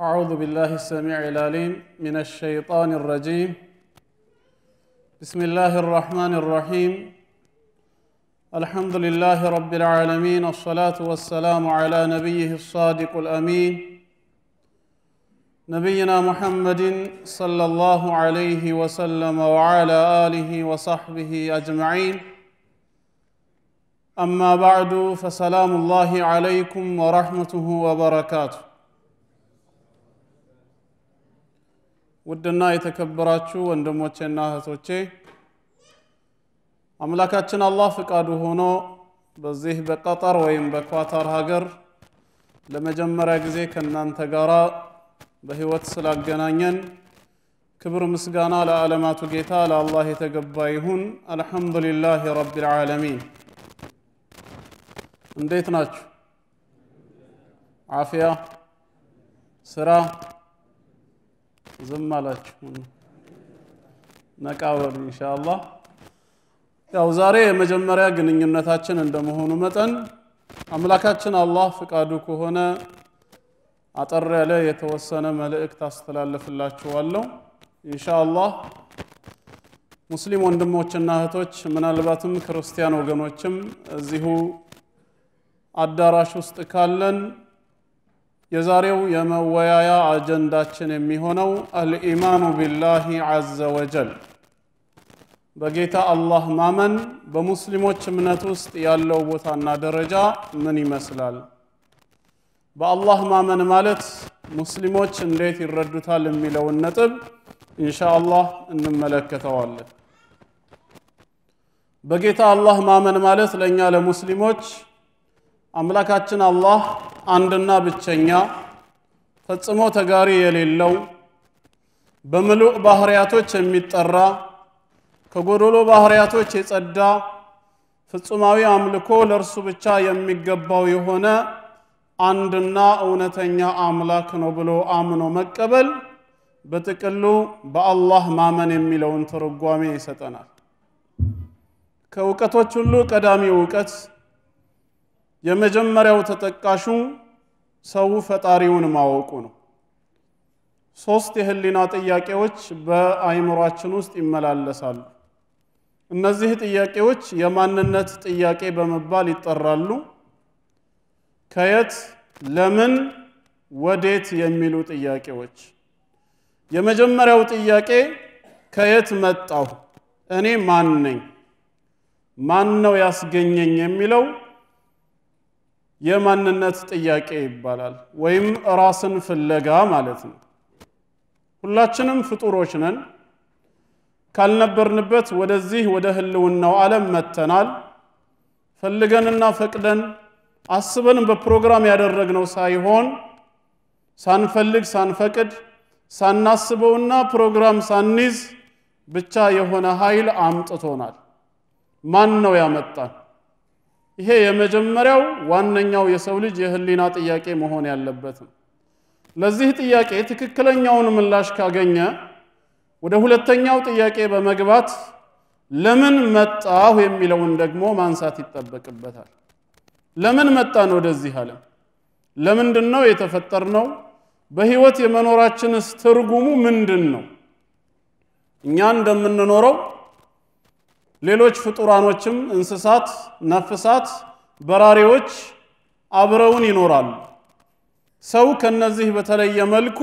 أعوذ بالله السميع العليم من الشيطان الرجيم بسم الله الرحمن الرحيم الحمد لله رب العالمين والصلاة والسلام على نبيه الصادق الأمين نبينا محمد صلى الله عليه وسلم وعلى آله وصحبه أجمعين أما بعد فسلام الله عليكم ورحمته وبركاته ودنا يتكبراتشو وندموتشنا هاتوشي أملاكاتشن الله فقادو هونو بزيه بقطر وين بكواتر هاجر لما جمّر أجزي كنّان تقارا بهي واتسلا قنانين كبر مسقانا لألماتو لا لالله تقبايهن الحمد لله رب العالمين انديتناتشو عافية سرا ዝም አላችሁ ነቃበሉ እንሻላ ያው ዛሬ የመጀመሪያ ግንኙነታችን እንደመሆኑ መጠን አምላካችን አላህ ፍቃዱ ከሆነ አጠር ያለ የተወሰነ መልእክት አስተላልፍላችኋለሁ ኢንሻአላህ ሙስሊም ወንድሞችና እህቶች ምናልባትም ክርስቲያን ወገኖችም እዚሁ አዳራሽ ውስጥ ካለን የዛሬው የመወያያ አጀንዳችን የሚሆነው አልኢማኑ ቢላሂ ዐዘ ወጀል በጌታ አላህ ማመን በሙስሊሞች እምነት ውስጥ ያለው ቦታና ደረጃ ምን ይመስላል? በአላህ ማመን ማለት ሙስሊሞች እንዴት ይረዱታል የሚለውን ነጥብ ኢንሻ እንመለከተዋለን። በጌታ አላህ ማመን ማለት ለእኛ ለሙስሊሞች አምላካችን አላህ አንድና ብቸኛ ፈጽሞ ተጋሪ የሌለው በምሉእ ባህሪያቶች የሚጠራ ከጎዶሎ ባህሪያቶች የጸዳ ፍጹማዊ አምልኮ ለእርሱ ብቻ የሚገባው የሆነ አንድና እውነተኛ አምላክ ነው ብሎ አምኖ መቀበል በጥቅሉ በአላህ ማመን የሚለውን ትርጓሜ ይሰጠናል። ከእውቀቶች ሁሉ ቀዳሚ እውቀት የመጀመሪያው ተጠቃሹ ሰው ፈጣሪውን ማወቁ ነው። ሶስት የህሊና ጥያቄዎች በአይምሯችን ውስጥ ይመላለሳሉ። እነዚህ ጥያቄዎች የማንነት ጥያቄ በመባል ይጠራሉ። ከየት፣ ለምን፣ ወዴት የሚሉ ጥያቄዎች። የመጀመሪያው ጥያቄ ከየት መጣሁ፣ እኔ ማን ነኝ፣ ማን ነው ያስገኘኝ የሚለው የማንነት ጥያቄ ይባላል፣ ወይም ራስን ፍለጋ ማለት ነው። ሁላችንም ፍጡሮች ነን። ካልነበርንበት ወደዚህ ወደ ህልውናው ዓለም መጥተናል። ፈልገንና ፈቅደን አስበን በፕሮግራም ያደረግነው ሳይሆን ሳንፈልግ ሳንፈቅድ ሳናስበውና ፕሮግራም ሳንይዝ ብቻ የሆነ ኃይል አምጥቶናል። ማን ነው ያመጣን? ይሄ የመጀመሪያው ዋነኛው የሰው ልጅ የህሊና ጥያቄ መሆን ያለበት ነው። ለዚህ ጥያቄ ትክክለኛውን ምላሽ ካገኘ ወደ ሁለተኛው ጥያቄ በመግባት ለምን መጣሁ የሚለውን ደግሞ ማንሳት ይጠበቅበታል። ለምን መጣን ወደዚህ ዓለም? ለምንድን ነው የተፈጠርነው? በህይወት የመኖራችንስ ትርጉሙ ምንድን ነው? እኛ እንደምንኖረው ሌሎች ፍጡራኖችም እንስሳት፣ ነፍሳት፣ በራሪዎች አብረውን ይኖራሉ። ሰው ከነዚህ በተለየ መልኩ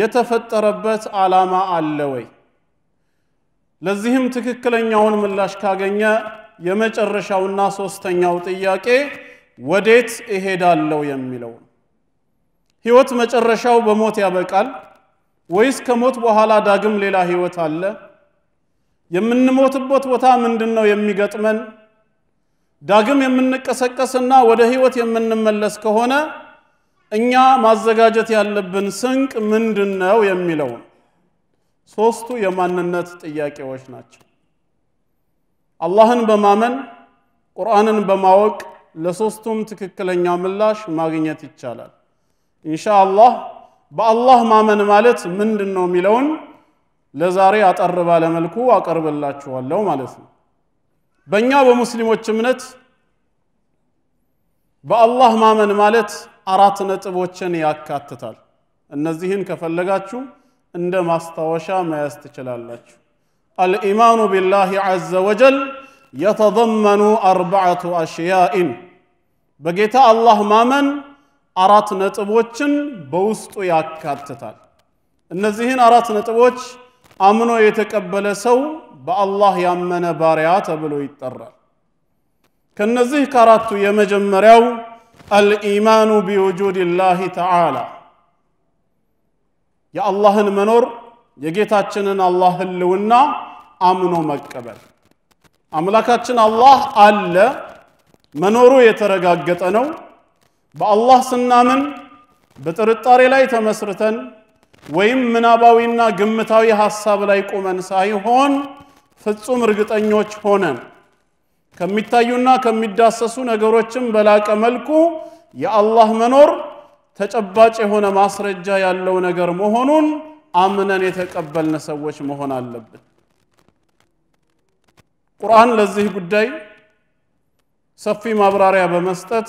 የተፈጠረበት ዓላማ አለ ወይ? ለዚህም ትክክለኛውን ምላሽ ካገኘ የመጨረሻውና ሶስተኛው ጥያቄ ወዴት እሄዳለሁ የሚለው ህይወት መጨረሻው በሞት ያበቃል ወይስ ከሞት በኋላ ዳግም ሌላ ህይወት አለ? የምንሞትበት ቦታ ምንድን ነው የሚገጥመን? ዳግም የምንቀሰቀስና ወደ ህይወት የምንመለስ ከሆነ እኛ ማዘጋጀት ያለብን ስንቅ ምንድን ነው የሚለውን ሶስቱ የማንነት ጥያቄዎች ናቸው። አላህን በማመን ቁርአንን በማወቅ ለሶስቱም ትክክለኛ ምላሽ ማግኘት ይቻላል። ኢንሻአላህ በአላህ ማመን ማለት ምንድን ነው የሚለውን ለዛሬ አጠር ባለመልኩ አቀርብላችኋለሁ ማለት ነው። በእኛ በሙስሊሞች እምነት በአላህ ማመን ማለት አራት ነጥቦችን ያካትታል። እነዚህን ከፈለጋችሁ እንደ ማስታወሻ መያዝ ትችላላችሁ። አልኢማኑ ቢላሂ ዐዘ ወጀል የተዘመኑ አርባዓቱ አሽያኢን በጌታ አላህ ማመን አራት ነጥቦችን በውስጡ ያካትታል። እነዚህን አራት ነጥቦች አምኖ የተቀበለ ሰው በአላህ ያመነ ባሪያ ተብሎ ይጠራል። ከነዚህ ከአራቱ የመጀመሪያው አልኢማኑ ቢውጁድ ላህ ተዓላ የአላህን መኖር የጌታችንን አላህ ህልውና አምኖ መቀበል። አምላካችን አላህ አለ፣ መኖሩ የተረጋገጠ ነው። በአላህ ስናምን በጥርጣሬ ላይ ተመስርተን ወይም ምናባዊና ግምታዊ ሐሳብ ላይ ቆመን ሳይሆን ፍጹም እርግጠኞች ሆነን ከሚታዩና ከሚዳሰሱ ነገሮችም በላቀ መልኩ የአላህ መኖር ተጨባጭ የሆነ ማስረጃ ያለው ነገር መሆኑን አምነን የተቀበልን ሰዎች መሆን አለብን። ቁርአን ለዚህ ጉዳይ ሰፊ ማብራሪያ በመስጠት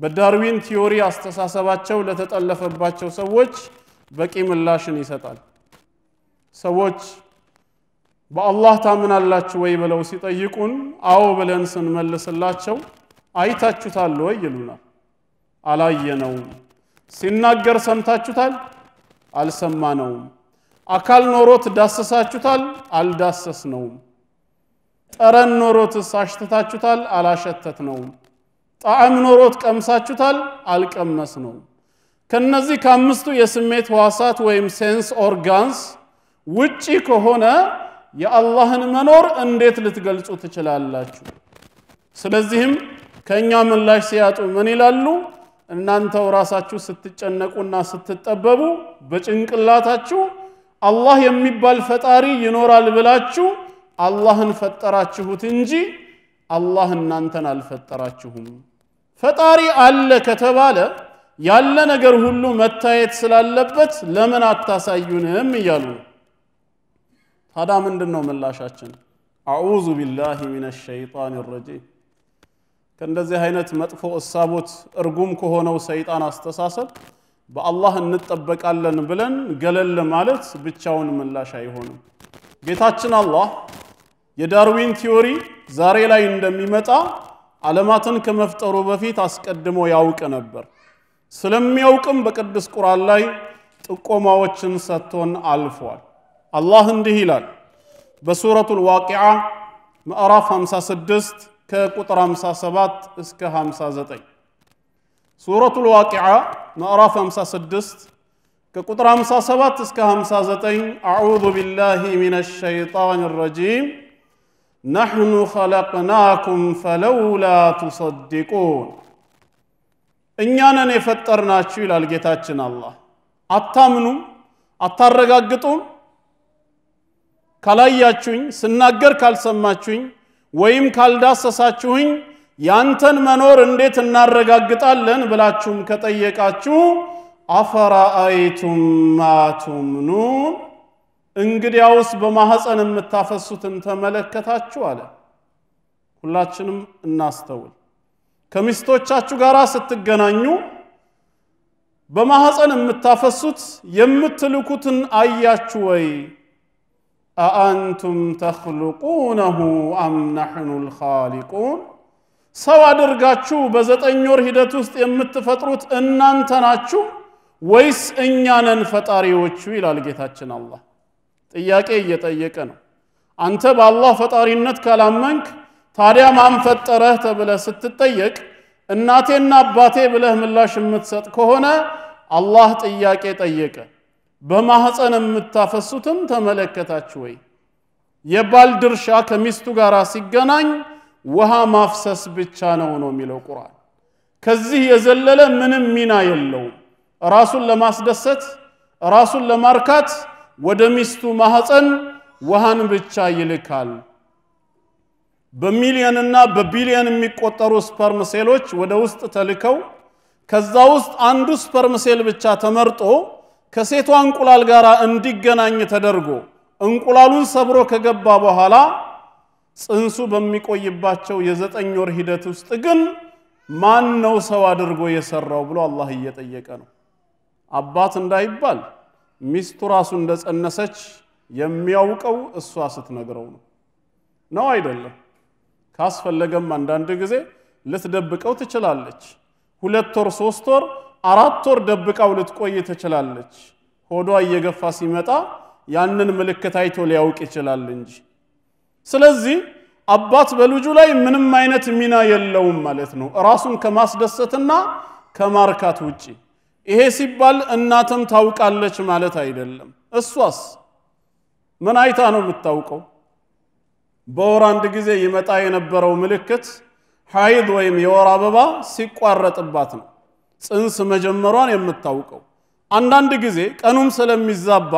በዳርዊን ቲዮሪ አስተሳሰባቸው ለተጠለፈባቸው ሰዎች በቂ ምላሽን ይሰጣል። ሰዎች በአላህ ታምናላችሁ ወይ ብለው ሲጠይቁን አዎ ብለን ስንመልስላቸው አይታችሁታል ወይ ይሉናል። አላየነውም። ሲናገር ሰምታችሁታል? አልሰማነውም። አካል ኖሮት ዳሰሳችሁታል? አልዳሰስነውም። ጠረን ኖሮትስ አሽትታችሁታል? አላሸተትነውም። ጣዕም ኖሮት ቀምሳችሁታል? አልቀመስነውም። ከነዚህ ከአምስቱ የስሜት ህዋሳት ወይም ሴንስ ኦርጋንስ ውጪ ከሆነ የአላህን መኖር እንዴት ልትገልጹ ትችላላችሁ? ስለዚህም ከእኛ ምላሽ ሲያጡ ምን ይላሉ? እናንተው ራሳችሁ ስትጨነቁና ስትጠበቡ በጭንቅላታችሁ አላህ የሚባል ፈጣሪ ይኖራል ብላችሁ አላህን ፈጠራችሁት እንጂ አላህ እናንተን አልፈጠራችሁም። ፈጣሪ አለ ከተባለ ያለ ነገር ሁሉ መታየት ስላለበት ለምን አታሳዩንም እያሉ ነው። ታዲያ ምንድን ነው ምላሻችን? አዑዙ ቢላሂ ሚነ ሸይጣን ረጂም። ከእንደዚህ አይነት መጥፎ እሳቦት እርጉም ከሆነው ሰይጣን አስተሳሰብ በአላህ እንጠበቃለን ብለን ገለል ማለት ብቻውን ምላሽ አይሆንም። ጌታችን አላህ የዳርዊን ቲዮሪ ዛሬ ላይ እንደሚመጣ ዓለማትን ከመፍጠሩ በፊት አስቀድሞ ያውቅ ነበር። سلم يوكم بكدس قرآن لاي تقوم وچن ستون الفوال الله انده لال بسورة الواقعة مأراف همسا سدست كقطر همسا سبات اسك همسا زتي سورة الواقعة مأراف همسا سدست كقطر همسا سبات اسك همسا زتي أعوذ بالله من الشيطان الرجيم نحن خلقناكم فلولا تصدقون እኛንን የፈጠርናችሁ ይላል ጌታችን አላህ። አታምኑም፣ አታረጋግጡም። ካላያችሁኝ፣ ስናገር ካልሰማችሁኝ፣ ወይም ካልዳሰሳችሁኝ ያንተን መኖር እንዴት እናረጋግጣለን ብላችሁም ከጠየቃችሁ አፈራአይቱም ማ እንግዲያውስ በማኅፀን የምታፈሱትን ተመለከታችሁ አለ። ሁላችንም እናስተውል። ከሚስቶቻችሁ ጋር ስትገናኙ በማህፀን የምታፈሱት የምትልኩትን አያችሁ ወይ? አአንቱም ተኽሉቁነሁ አም ናሕኑ ልኻሊቁን ሰው አድርጋችሁ በዘጠኝ ወር ሂደት ውስጥ የምትፈጥሩት እናንተ ናችሁ ወይስ እኛ ነን ፈጣሪዎቹ? ይላል ጌታችን አላህ። ጥያቄ እየጠየቀ ነው። አንተ በአላህ ፈጣሪነት ካላመንክ ታዲያ ማን ፈጠረህ ተብለህ ስትጠየቅ እናቴና አባቴ ብለህ ምላሽ የምትሰጥ ከሆነ አላህ ጥያቄ ጠየቀ። በማህፀን የምታፈሱትም ተመለከታችሁ ወይ? የባል ድርሻ ከሚስቱ ጋር ሲገናኝ ውሃ ማፍሰስ ብቻ ነው ነው የሚለው ቁርአን። ከዚህ የዘለለ ምንም ሚና የለውም። ራሱን ለማስደሰት ራሱን ለማርካት ወደ ሚስቱ ማህፀን ውሃን ብቻ ይልካል። በሚሊየንና በቢሊየን የሚቆጠሩ ስፐርም ሴሎች ወደ ውስጥ ተልከው ከዛ ውስጥ አንዱ ስፐርም ሴል ብቻ ተመርጦ ከሴቷ እንቁላል ጋር እንዲገናኝ ተደርጎ እንቁላሉን ሰብሮ ከገባ በኋላ ጽንሱ በሚቆይባቸው የዘጠኝ ወር ሂደት ውስጥ ግን ማን ነው ሰው አድርጎ የሰራው ብሎ አላህ እየጠየቀ ነው። አባት እንዳይባል ሚስቱ ራሱ እንደጸነሰች የሚያውቀው እሷ ስትነግረው ነው ነው አይደለም? ካስፈለገም አንዳንድ ጊዜ ልትደብቀው ትችላለች። ሁለት ወር ሶስት ወር አራት ወር ደብቃው ልትቆይ ትችላለች። ሆዷ እየገፋ ሲመጣ ያንን ምልክት አይቶ ሊያውቅ ይችላል እንጂ። ስለዚህ አባት በልጁ ላይ ምንም አይነት ሚና የለውም ማለት ነው፣ ራሱን ከማስደሰትና ከማርካት ውጪ። ይሄ ሲባል እናትም ታውቃለች ማለት አይደለም። እሷስ ምን አይታ ነው የምታውቀው? በወር አንድ ጊዜ ይመጣ የነበረው ምልክት ሐይድ ወይም የወር አበባ ሲቋረጥባት ነው ጽንስ መጀመሯን የምታውቀው። አንዳንድ ጊዜ ቀኑም ስለሚዛባ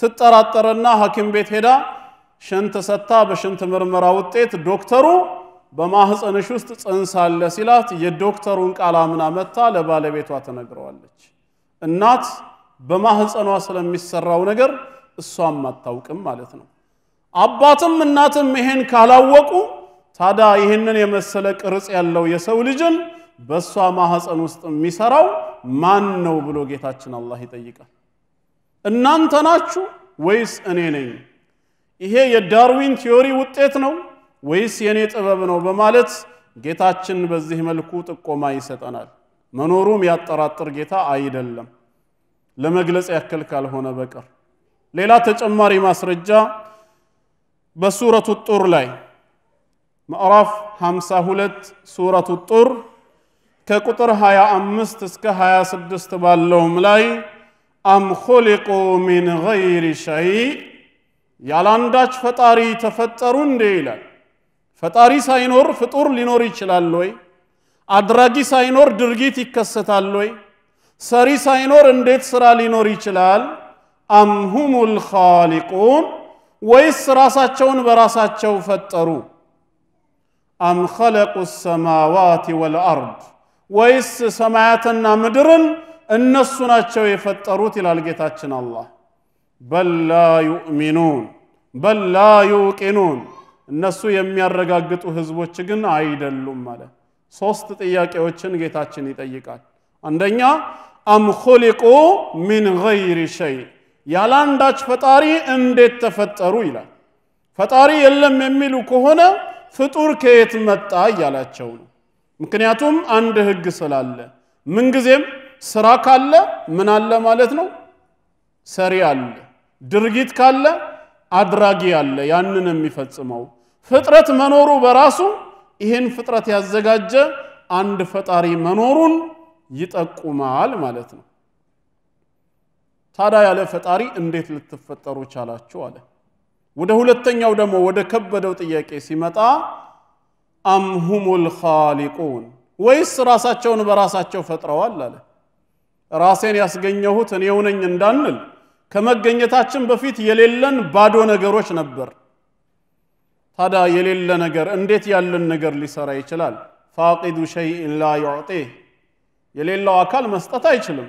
ትጠራጠርና ሐኪም ቤት ሄዳ ሽንት ሰታ በሽንት ምርመራ ውጤት ዶክተሩ በማህፀንሽ ውስጥ ጽንስ አለ ሲላት የዶክተሩን ቃል አምና መታ ለባለቤቷ ትነግረዋለች። እናት በማህፀኗ ስለሚሰራው ነገር እሷም አታውቅም ማለት ነው። አባትም እናትም ይሄን ካላወቁ ታዲያ ይህንን የመሰለ ቅርጽ ያለው የሰው ልጅን በእሷ ማህፀን ውስጥ የሚሰራው ማን ነው ብሎ ጌታችን አላህ ይጠይቃል። እናንተ ናችሁ ወይስ እኔ ነኝ? ይሄ የዳርዊን ቲዮሪ ውጤት ነው ወይስ የእኔ ጥበብ ነው በማለት ጌታችን በዚህ መልኩ ጥቆማ ይሰጠናል። መኖሩም ያጠራጥር ጌታ አይደለም፣ ለመግለጽ ያክል ካልሆነ በቀር ሌላ ተጨማሪ ማስረጃ በሱረቱ ጡር ላይ ምዕራፍ 52 ሱረቱ ጡር ከቁጥር 25 እስከ 26 ባለውም ላይ አም ኹሊቁ ሚን ገይሪ ሸይ ያላንዳች ፈጣሪ ተፈጠሩ እንዴ ይላል። ፈጣሪ ሳይኖር ፍጡር ሊኖር ይችላል ወይ? አድራጊ ሳይኖር ድርጊት ይከሰታል ወይ? ሰሪ ሳይኖር እንዴት ስራ ሊኖር ይችላል? አም ሁሙል ኻሊቁን ወይስ ራሳቸውን በራሳቸው ፈጠሩ? አም ኸለቁ ሰማዋት ወልአርድ ወይስ ሰማያትና ምድርን እነሱ ናቸው የፈጠሩት ይላል ጌታችን አላህ። በል ላ ዩእሚኑን በል ላ ዩቂኑን እነሱ የሚያረጋግጡ ህዝቦች ግን አይደሉም ማለት ሶስት ጥያቄዎችን ጌታችን ይጠይቃል። አንደኛ አም ኹሊቁ ሚን ገይሪ ሸይ ያላንዳች ፈጣሪ እንዴት ተፈጠሩ ይላል። ፈጣሪ የለም የሚሉ ከሆነ ፍጡር ከየት መጣ እያላቸው ነው። ምክንያቱም አንድ ህግ ስላለ ምንጊዜም ስራ ካለ ምን አለ ማለት ነው? ሰሪ አለ። ድርጊት ካለ አድራጊ አለ፣ ያንን የሚፈጽመው። ፍጥረት መኖሩ በራሱ ይህን ፍጥረት ያዘጋጀ አንድ ፈጣሪ መኖሩን ይጠቁማል ማለት ነው። ታዲያ ያለ ፈጣሪ እንዴት ልትፈጠሩ ቻላችሁ አለ። ወደ ሁለተኛው ደግሞ ወደ ከበደው ጥያቄ ሲመጣ አምሁሙል ሁሙል ኻሊቁን ወይስ ራሳቸውን በራሳቸው ፈጥረዋል አለ። ራሴን ያስገኘሁት እኔው ነኝ እንዳንል ከመገኘታችን በፊት የሌለን ባዶ ነገሮች ነበር። ታዲያ የሌለ ነገር እንዴት ያለን ነገር ሊሰራ ይችላል? ፋቂዱ ሸይን ላ ዩዕጢህ የሌለው አካል መስጠት አይችልም።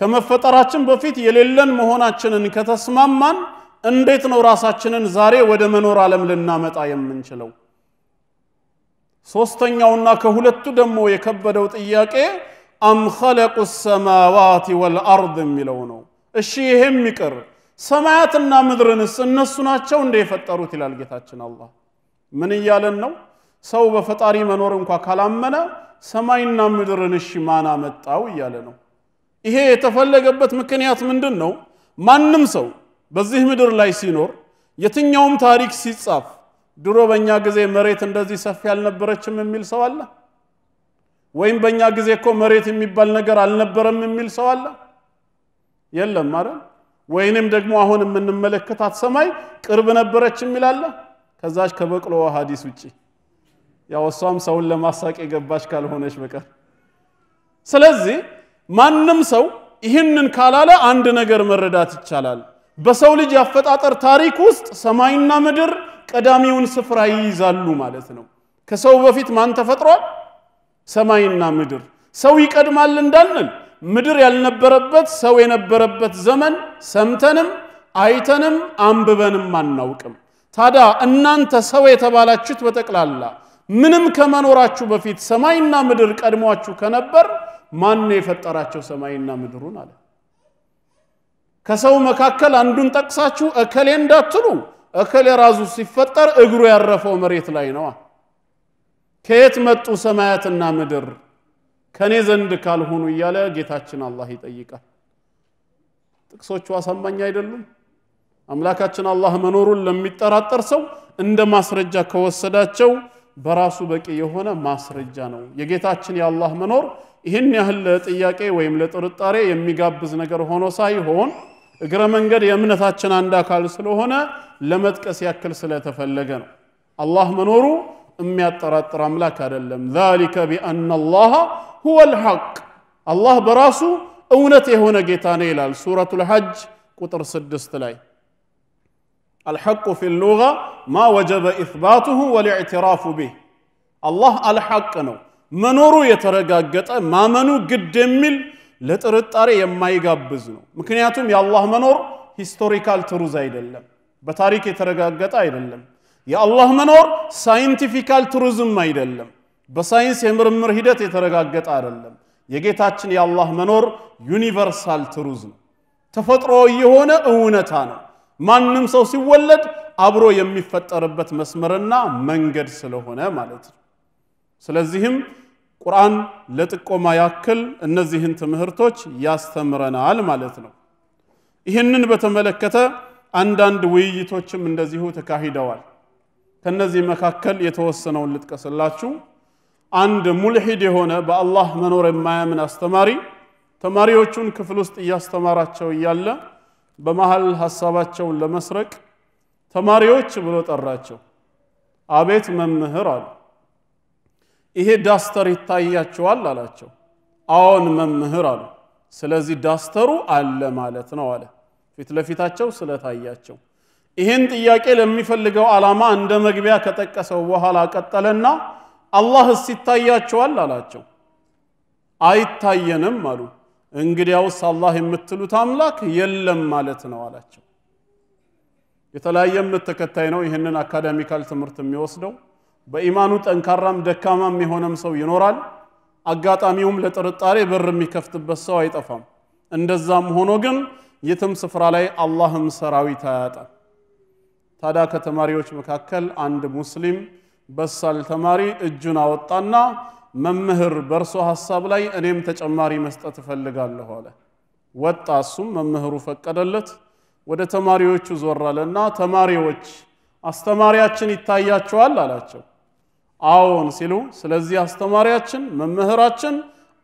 ከመፈጠራችን በፊት የሌለን መሆናችንን ከተስማማን እንዴት ነው ራሳችንን ዛሬ ወደ መኖር ዓለም ልናመጣ የምንችለው? ሶስተኛውና ከሁለቱ ደግሞ የከበደው ጥያቄ አም ኸለቁ ሰማዋት ወልአርድ የሚለው ነው። እሺ ይሄም ይቅር፣ ሰማያትና ምድርንስ እነሱ ናቸው እንደ የፈጠሩት ይላል ጌታችን አላህ። ምን እያለን ነው? ሰው በፈጣሪ መኖር እንኳ ካላመነ ሰማይና ምድርን እሺ ማን አመጣው እያለ ነው። ይሄ የተፈለገበት ምክንያት ምንድን ነው? ማንም ሰው በዚህ ምድር ላይ ሲኖር የትኛውም ታሪክ ሲጻፍ ድሮ በእኛ ጊዜ መሬት እንደዚህ ሰፊ አልነበረችም የሚል ሰው አለ? ወይም በእኛ ጊዜ እኮ መሬት የሚባል ነገር አልነበረም የሚል ሰው አለ? የለም አይደል? ወይንም ደግሞ አሁን የምንመለከታት ሰማይ ቅርብ ነበረች የሚል አለ? ከዛች ከበቅሎ ሐዲስ ውጪ ያው እሷም ሰውን ለማሳቅ የገባች ካልሆነች በቀር ስለዚህ ማንም ሰው ይህንን ካላለ አንድ ነገር መረዳት ይቻላል። በሰው ልጅ አፈጣጠር ታሪክ ውስጥ ሰማይና ምድር ቀዳሚውን ስፍራ ይይዛሉ ማለት ነው። ከሰው በፊት ማን ተፈጥሯል? ሰማይና ምድር። ሰው ይቀድማል እንዳልን? ምድር ያልነበረበት ሰው የነበረበት ዘመን ሰምተንም አይተንም አንብበንም አናውቅም። ታዲያ እናንተ ሰው የተባላችሁት በጠቅላላ ምንም ከመኖራችሁ በፊት ሰማይና ምድር ቀድሟችሁ ከነበር ማን ነው የፈጠራቸው ሰማይና ምድሩን አለ። ከሰው መካከል አንዱን ጠቅሳችሁ እከሌ እንዳትሉ፣ እከሌ ራሱ ሲፈጠር እግሩ ያረፈው መሬት ላይ ነዋ። ከየት መጡ ሰማያትና ምድር ከኔ ዘንድ ካልሆኑ እያለ ጌታችን አላህ ይጠይቃል። ጥቅሶቹ አሳማኝ አይደሉም። አምላካችን አላህ መኖሩን ለሚጠራጠር ሰው እንደ ማስረጃ ከወሰዳቸው በራሱ በቂ የሆነ ማስረጃ ነው። የጌታችን የአላህ መኖር ይህን ያህል ለጥያቄ ወይም ለጥርጣሬ የሚጋብዝ ነገር ሆኖ ሳይሆን እግረ መንገድ የእምነታችን አንድ አካል ስለሆነ ለመጥቀስ ያክል ስለተፈለገ ነው። አላህ መኖሩ የሚያጠራጥር አምላክ አይደለም። ዛሊከ ቢአና አላህ ሁወ ልሐቅ አላህ በራሱ እውነት የሆነ ጌታ ነው ይላል ሱረቱል ልሐጅ ቁጥር ስድስት ላይ الحق في اللغة ما وجب إثباته والاعتراف به الله الحق نو منورو يترقى قطع ما منو قد يميل لترطاري يما يقبز نو مكنياتهم يا الله منور هستوريكال تروز ايد اللم بتاريك يترقى قطع ايد اللم يا الله منور ساينتيفيكال تروز ايد اللم بساينس يمر مرهدت يترقى قطع ايد اللم يجي يا الله منور يونيفرسال تروز تفطروا يهونا اونتانا ማንም ሰው ሲወለድ አብሮ የሚፈጠርበት መስመርና መንገድ ስለሆነ ማለት ነው። ስለዚህም ቁርአን ለጥቆማ ያክል እነዚህን ትምህርቶች ያስተምረናል ማለት ነው። ይህንን በተመለከተ አንዳንድ ውይይቶችም እንደዚሁ ተካሂደዋል። ከነዚህ መካከል የተወሰነውን ልጥቀስላችሁ። አንድ ሙልሂድ የሆነ በአላህ መኖር የማያምን አስተማሪ ተማሪዎቹን ክፍል ውስጥ እያስተማራቸው እያለ በመሃል ሐሳባቸውን ለመስረቅ ተማሪዎች ብሎ ጠራቸው። አቤት መምህር አሉ። ይሄ ዳስተር ይታያቸዋል አላቸው። አዎን መምህር አሉ። ስለዚህ ዳስተሩ አለ ማለት ነው አለ ፊት ለፊታቸው ስለታያቸው። ይህን ጥያቄ ለሚፈልገው ዓላማ እንደ መግቢያ ከጠቀሰው በኋላ ቀጠለና አላህስ ይታያቸዋል አላቸው። አይታየንም አሉ። እንግዲያውስ አላህ የምትሉት አምላክ የለም ማለት ነው አላቸው። የተለያየ እምነት ተከታይ ነው ይህንን አካዳሚካል ትምህርት የሚወስደው። በኢማኑ ጠንካራም ደካማም የሆነም ሰው ይኖራል። አጋጣሚውም ለጥርጣሬ በር የሚከፍትበት ሰው አይጠፋም። እንደዛም ሆኖ ግን የትም ስፍራ ላይ አላህም ሰራዊት አያጣም። ታዲያ ከተማሪዎች መካከል አንድ ሙስሊም በሳል ተማሪ እጁን አወጣና መምህር በእርሶ ሐሳብ ላይ እኔም ተጨማሪ መስጠት እፈልጋለሁ አለ። ወጣ። እሱም መምህሩ ፈቀደለት። ወደ ተማሪዎቹ ዞር አለና ተማሪዎች አስተማሪያችን ይታያቸዋል አላቸው። አዎን ሲሉ፣ ስለዚህ አስተማሪያችን መምህራችን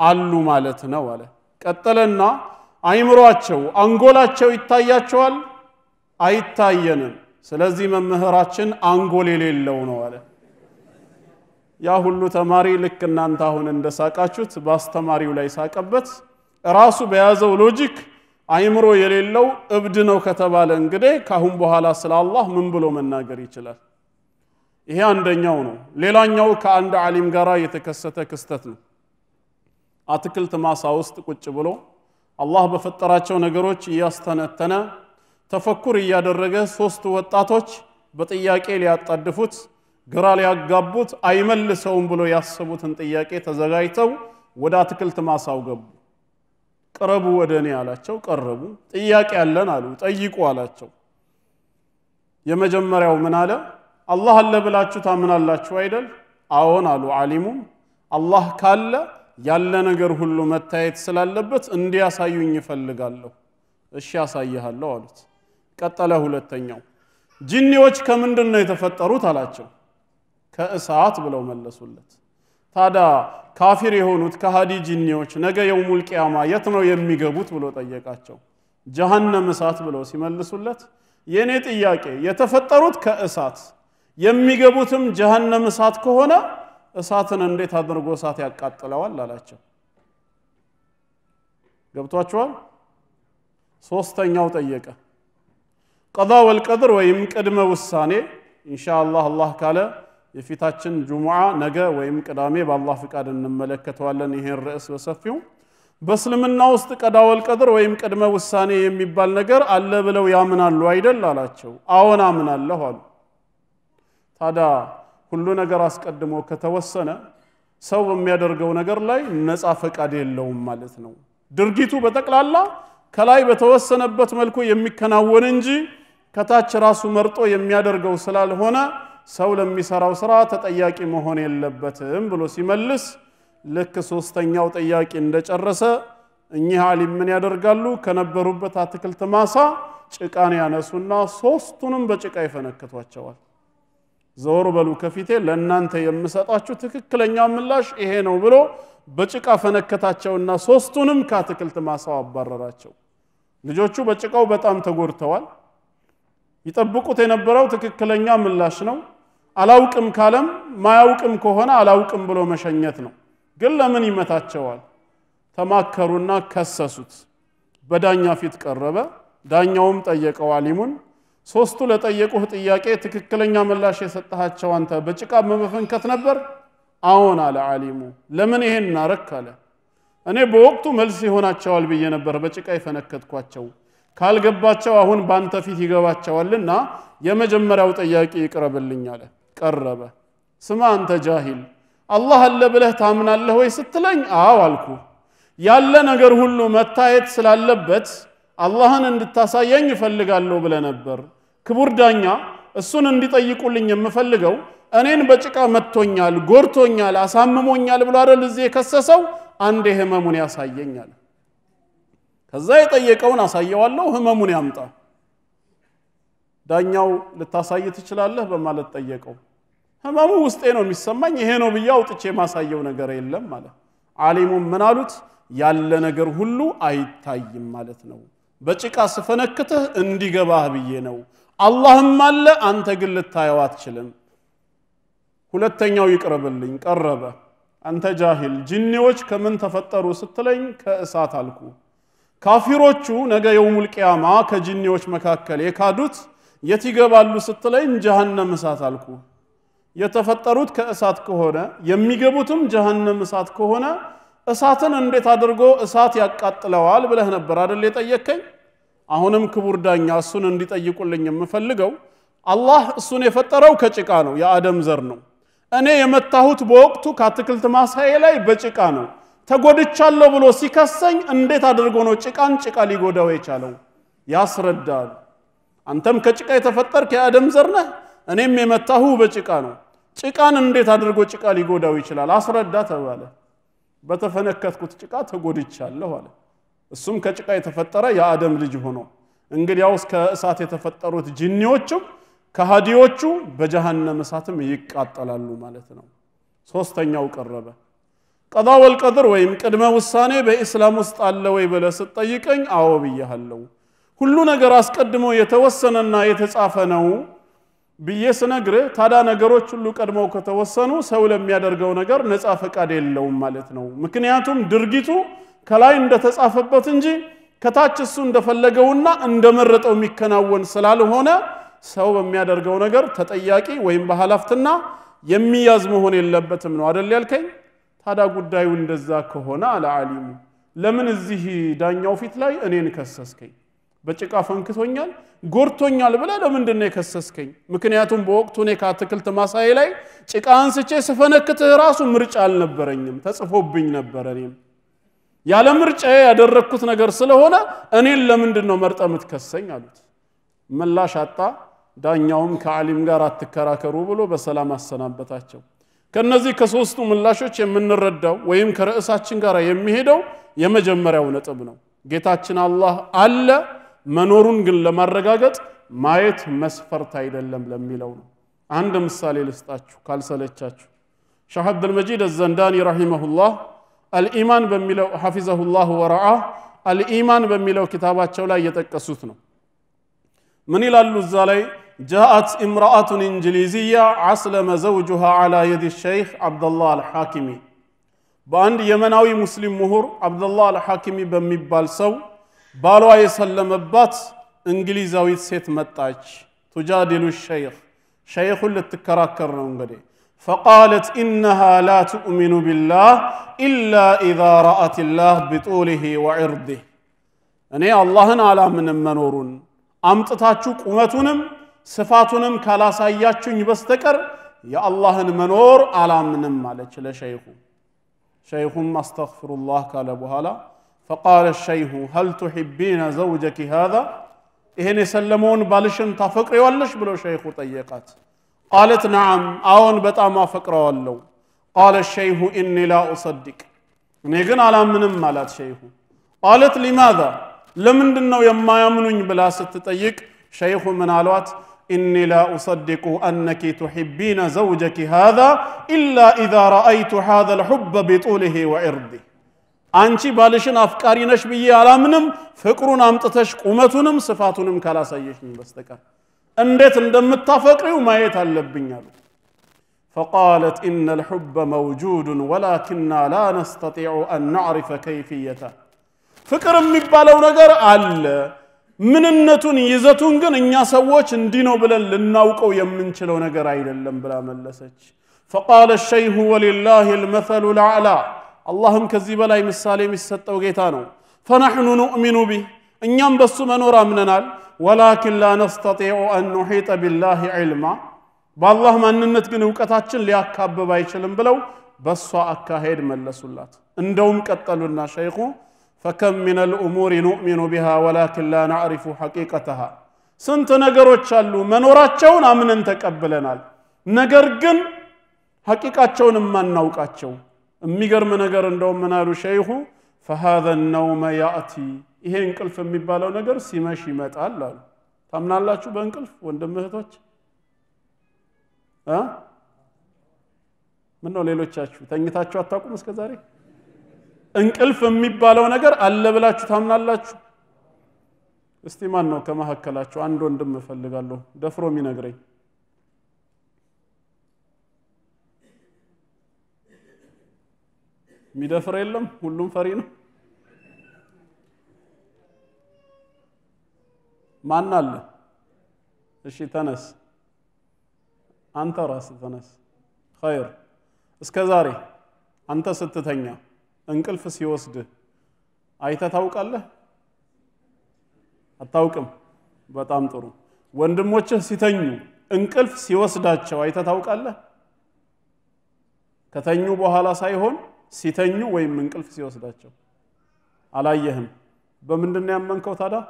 አሉ ማለት ነው አለ። ቀጠለና አይምሯቸው፣ አንጎላቸው ይታያቸዋል? አይታየንም። ስለዚህ መምህራችን አንጎል የሌለው ነው አለ። ያ ሁሉ ተማሪ ልክ እናንተ አሁን እንደሳቃችሁት በአስተማሪው ላይ ሳቀበት። ራሱ በያዘው ሎጂክ አይምሮ የሌለው እብድ ነው ከተባለ እንግዲህ ካሁን በኋላ ስለ አላህ ምን ብሎ መናገር ይችላል? ይሄ አንደኛው ነው። ሌላኛው ከአንድ ዓሊም ጋር የተከሰተ ክስተት ነው። አትክልት ማሳ ውስጥ ቁጭ ብሎ አላህ በፈጠራቸው ነገሮች እያስተነተነ ተፈኩር እያደረገ ሶስት ወጣቶች በጥያቄ ሊያጣድፉት ግራ ሊያጋቡት አይመልሰውም ብሎ ያሰቡትን ጥያቄ ተዘጋጅተው ወደ አትክልት ማሳው ገቡ። ቅረቡ ወደ እኔ አላቸው። ቀረቡ። ጥያቄ አለን አሉ። ጠይቁ አላቸው። የመጀመሪያው ምን አለ? አላህ አለ ብላችሁ ታምናላችሁ አይደል? አዎን አሉ። ዓሊሙም አላህ ካለ ያለ ነገር ሁሉ መታየት ስላለበት እንዲያሳዩኝ ይፈልጋለሁ። እሺ ያሳይሃለሁ አሉት። ቀጠለ። ሁለተኛው ጂኒዎች ከምንድን ነው የተፈጠሩት አላቸው። ከእሳት ብለው መለሱለት። ታዲያ ካፊር የሆኑት ከሃዲ ጂኒዎች ነገ የውሙል ቂያማ የት ነው የሚገቡት ብሎ ጠየቃቸው። ጀሃነም እሳት ብለው ሲመልሱለት የእኔ ጥያቄ የተፈጠሩት ከእሳት የሚገቡትም ጀሃነም እሳት ከሆነ እሳትን እንዴት አድርጎ እሳት ያቃጥለዋል አላቸው። ገብቷችኋል? ሶስተኛው ጠየቀ ቀዳ ወልቀድር ወይም ቅድመ ውሳኔ ኢንሻ አላህ አላህ ካለ የፊታችን ጁሙዓ ነገ ወይም ቅዳሜ በአላህ ፍቃድ እንመለከተዋለን ይህን ርዕስ በሰፊው። በእስልምና ውስጥ ቀዳወል ቀድር ወይም ቅድመ ውሳኔ የሚባል ነገር አለ ብለው ያምናሉ አይደል አላቸው። አዎን አምናለሁ አሉ። ታዲያ ሁሉ ነገር አስቀድሞ ከተወሰነ ሰው በሚያደርገው ነገር ላይ ነፃ ፈቃድ የለውም ማለት ነው። ድርጊቱ በጠቅላላ ከላይ በተወሰነበት መልኩ የሚከናወን እንጂ ከታች ራሱ መርጦ የሚያደርገው ስላልሆነ ሰው ለሚሰራው ስራ ተጠያቂ መሆን የለበትም ብሎ ሲመልስ ልክ ሶስተኛው ጥያቄ እንደጨረሰ እኚህ አሊም ምን ያደርጋሉ? ከነበሩበት አትክልት ማሳ ጭቃን ያነሱና ሶስቱንም በጭቃ ይፈነክቷቸዋል። ዘወር በሉ ከፊቴ ለእናንተ የምሰጣችሁ ትክክለኛ ምላሽ ይሄ ነው ብሎ በጭቃ ፈነከታቸውና ሶስቱንም ከአትክልት ማሳው አባረራቸው። ልጆቹ በጭቃው በጣም ተጎድተዋል። ይጠብቁት የነበረው ትክክለኛ ምላሽ ነው። አላውቅም ካለም ማያውቅም ከሆነ አላውቅም ብሎ መሸኘት ነው። ግን ለምን ይመታቸዋል? ተማከሩና ከሰሱት። በዳኛ ፊት ቀረበ። ዳኛውም ጠየቀው አሊሙን፣ ሶስቱ ለጠየቁህ ጥያቄ ትክክለኛ ምላሽ የሰጠሃቸው አንተ በጭቃ በመፈንከት ነበር? አዎን አለ አሊሙ። ለምን ይሄን እናረክ አለ። እኔ በወቅቱ መልስ ይሆናቸዋል ብዬ ነበር በጭቃ የፈነከትኳቸው። ካልገባቸው አሁን በአንተ ፊት ይገባቸዋልና የመጀመሪያው ጥያቄ ይቅረብልኝ አለ። ቀረበ። ስማ አንተ ጃሂል አላህ አለ ብለህ ታምናለህ ወይ ስትለኝ አዎ አልኩ። ያለ ነገር ሁሉ መታየት ስላለበት አላህን እንድታሳየኝ እፈልጋለሁ ብለ ነበር። ክቡር ዳኛ፣ እሱን እንዲጠይቁልኝ የምፈልገው እኔን በጭቃ መጥቶኛል፣ ጎርቶኛል፣ አሳምሞኛል ብሎ አይደል እዚህ የከሰሰው? አንዴ ህመሙን ያሳየኛል። ከዛ የጠየቀውን አሳየዋለሁ፣ ህመሙን ያምጣ። ዳኛው ልታሳይ ትችላለህ በማለት ጠየቀው። ህመሙ ውስጤ ነው የሚሰማኝ ይሄ ነው ብዬ አውጥቼ ማሳየው ነገር የለም ማለት አሊሙም ምን አሉት ያለ ነገር ሁሉ አይታይም ማለት ነው በጭቃ ስፈነክትህ እንዲገባህ ብዬ ነው አላህም አለ አንተ ግን ልታየው አትችልም ሁለተኛው ይቅርብልኝ ቀረበ አንተ ጃሂል ጅኒዎች ከምን ተፈጠሩ ስትለኝ ከእሳት አልኩ ካፊሮቹ ነገ የውሙል ቅያማ ከጅኒዎች መካከል የካዱት የት ይገባሉ ስትለኝ ጀሃነም እሳት አልኩ የተፈጠሩት ከእሳት ከሆነ የሚገቡትም ጀሃነም እሳት ከሆነ እሳትን እንዴት አድርጎ እሳት ያቃጥለዋል ብለህ ነበር አደል የጠየከኝ? አሁንም ክቡር ዳኛ እሱን እንዲጠይቁልኝ የምፈልገው አላህ እሱን የፈጠረው ከጭቃ ነው፣ የአደም ዘር ነው። እኔ የመታሁት በወቅቱ ከአትክልት ማሳዬ ላይ በጭቃ ነው። ተጎድቻለሁ ብሎ ሲከሰኝ እንዴት አድርጎ ነው ጭቃን ጭቃ ሊጎዳው የቻለው? ያስረዳል። አንተም ከጭቃ የተፈጠርክ የአደም ዘር ነህ፣ እኔም የመታሁ በጭቃ ነው። ጭቃን እንዴት አድርጎ ጭቃ ሊጎዳው ይችላል? አስረዳ ተባለ። በተፈነከትኩት ጭቃ ተጎድቻለሁ አለ። እሱም ከጭቃ የተፈጠረ የአደም ልጅ ሆኖ እንግዲያውስ ከእሳት የተፈጠሩት ጅኒዎችም ከሃዲዎቹ በጀሃነም እሳትም ይቃጠላሉ ማለት ነው። ሶስተኛው ቀረበ። ቀዳ ወልቀድር ወይም ቅድመ ውሳኔ በኢስላም ውስጥ አለ ወይ ብለህ ስትጠይቀኝ አዎ ብያሃለሁ። ሁሉ ነገር አስቀድሞ የተወሰነና የተጻፈ ነው ብዬ ስነግርህ ታዲያ ነገሮች ሁሉ ቀድመው ከተወሰኑ ሰው ለሚያደርገው ነገር ነፃ ፈቃድ የለውም ማለት ነው። ምክንያቱም ድርጊቱ ከላይ እንደተጻፈበት እንጂ ከታች እሱ እንደፈለገውና እንደመረጠው የሚከናወን ስላልሆነ ሰው በሚያደርገው ነገር ተጠያቂ ወይም በኃላፍትና የሚያዝ መሆን የለበትም ነው አደል ያልከኝ? ታዲያ ጉዳዩ እንደዛ ከሆነ አለ አሊሙ ለምን እዚህ ዳኛው ፊት ላይ እኔን ከሰስከኝ? በጭቃ ፈንክቶኛል፣ ጎድቶኛል ብለህ ለምንድን ነው የከሰስከኝ? ምክንያቱም በወቅቱ እኔ ከአትክልት ማሳይ ላይ ጭቃ አንስቼ ስፈነክትህ ራሱ ምርጫ አልነበረኝም፣ ተጽፎብኝ ነበረ። እኔም ያለ ምርጫ ያደረግኩት ነገር ስለሆነ እኔን ለምንድን ነው መርጠ የምትከሰኝ አሉት። ምላሽ አጣ። ዳኛውም ከዓሊም ጋር አትከራከሩ ብሎ በሰላም አሰናበታቸው። ከነዚህ ከሶስቱ ምላሾች የምንረዳው ወይም ከርዕሳችን ጋር የሚሄደው የመጀመሪያው ነጥብ ነው። ጌታችን አላህ አለ መኖሩን ግን ለማረጋገጥ ማየት መስፈርት አይደለም ለሚለው ነው። አንድ ምሳሌ ልስጣችሁ ካልሰለቻችሁ። ሸህ አብዱልመጂድ አዘንዳኒ ረሂመሁላህ አልኢማን በሚለው ሐፊዘሁላህ ወረአ አልኢማን በሚለው ኪታባቸው ላይ የጠቀሱት ነው። ምን ይላሉ እዛ ላይ? ጃአት ኢምራአቱን እንግሊዝያ አስለመ ዘውጁሃ ዓላ የድ ሸይኽ አብደላህ አልሐኪሚ በአንድ የመናዊ ሙስሊም ምሁር አብደላህ አልሐኪሚ በሚባል ሰው بالو اي سلم بات انجليزاوي سيت متاج تجادل الشيخ شيخ اللي تكراكر انجلي فقالت انها لا تؤمن بالله الا اذا رات الله بطوله وعرضه اني الله على من منورون امت تاچو قمتونم صفاتونم كلا ساياچوني بستكر يا الله منور على من مالچ لشيخو شيخ ما استغفر الله قال ابو فقال الشيخ هل تحبين زوجك هذا إهني يسلمون بالشن تفكر ولش بلو شيخ طيقات قالت نعم آون بتا ما فقر ولو قال الشيخ إني لا أصدق نيغن على منم مالات شيخ قالت لماذا لمن ነው بلا ست طيق شيخ من الوات إني لا أصدق أنك تحبين زوجك هذا إلا إذا رأيت هذا الحب بطوله وعرضه አንቺ ባልሽን አፍቃሪ ነሽ بيجي علامنم فكرون أم تتش قومتونم صفاتونم كلا سيجني بس تكر أندت ندم متفقري فقالت إن الحب موجود ولكننا لا نستطيع أن نعرف كيفيته فكر የሚባለው ነገር አለ ምንነቱን ይዘቱን ግን እኛ ሰዎች እንዲህ ነው ብለን ልናውቀው የምንችለው ነገር አይደለም ብላ መለሰች فقال الشيخ ولله المثل الأعلى اللهم كذب لا مثال مسطو غيتانو فنحن نؤمن به انيام بسو منورا مننال ولكن لا نستطيع ان نحيط بالله علما بالله ما اننت كن اوقاتاچن لياكاب بايچلم بلو بسو اكاهيد ملسولات اندوم قتلنا شيخو فكم من الامور نؤمن بها ولكن لا نعرف حقيقتها سنت نغروچ علو منوراچون امنن تقبلنال نغرغن حقيقاچون ما ناوقاچون የሚገርም ነገር እንደውም ምናሉ ሸይሁ ፈሃዘ ነውመ ያእቲ ይሄ እንቅልፍ የሚባለው ነገር ሲመሽ ይመጣል አሉ። ታምናላችሁ በእንቅልፍ ወንድም እህቶች? ምን ነው ሌሎቻችሁ ተኝታችሁ አታውቁም እስከ ዛሬ? እንቅልፍ የሚባለው ነገር አለ ብላችሁ ታምናላችሁ? እስቲ ማን ነው ከመካከላችሁ አንድ ወንድም እፈልጋለሁ ደፍሮ የሚነግረኝ የሚደፍር የለም፣ ሁሉም ፈሪ ነው። ማን አለ? እሺ ተነስ፣ አንተ ራስ ተነስ። ኸይር እስከ ዛሬ አንተ ስትተኛ እንቅልፍ ሲወስድ አይተታውቃለህ ታውቃለህ? አታውቅም። በጣም ጥሩ። ወንድሞችህ ሲተኙ እንቅልፍ ሲወስዳቸው አይተ ታውቃለህ? ከተኙ በኋላ ሳይሆን ሲተኙ ወይም እንቅልፍ ሲወስዳቸው አላየህም። በምንድን ነው ያመንከው ታዲያ?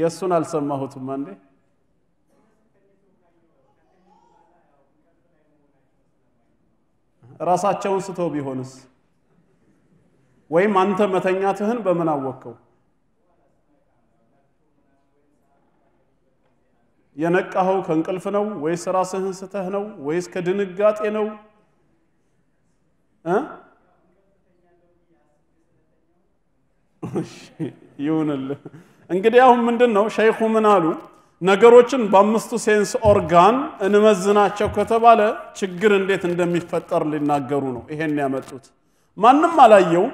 የእሱን አልሰማሁትም አንዴ ራሳቸውን ስቶ ቢሆንስ? ወይም አንተ መተኛትህን በምን አወቅከው? የነቃኸው ከእንቅልፍ ነው ወይስ ራስህን ስተህ ነው ወይስ ከድንጋጤ ነው እ እንግዲህ አሁን ምንድን ነው ሸይኹ ምን አሉ? ነገሮችን በአምስቱ ሴንስ ኦርጋን እንመዝናቸው ከተባለ ችግር እንዴት እንደሚፈጠር ሊናገሩ ነው ይሄን ያመጡት። ማንም አላየው?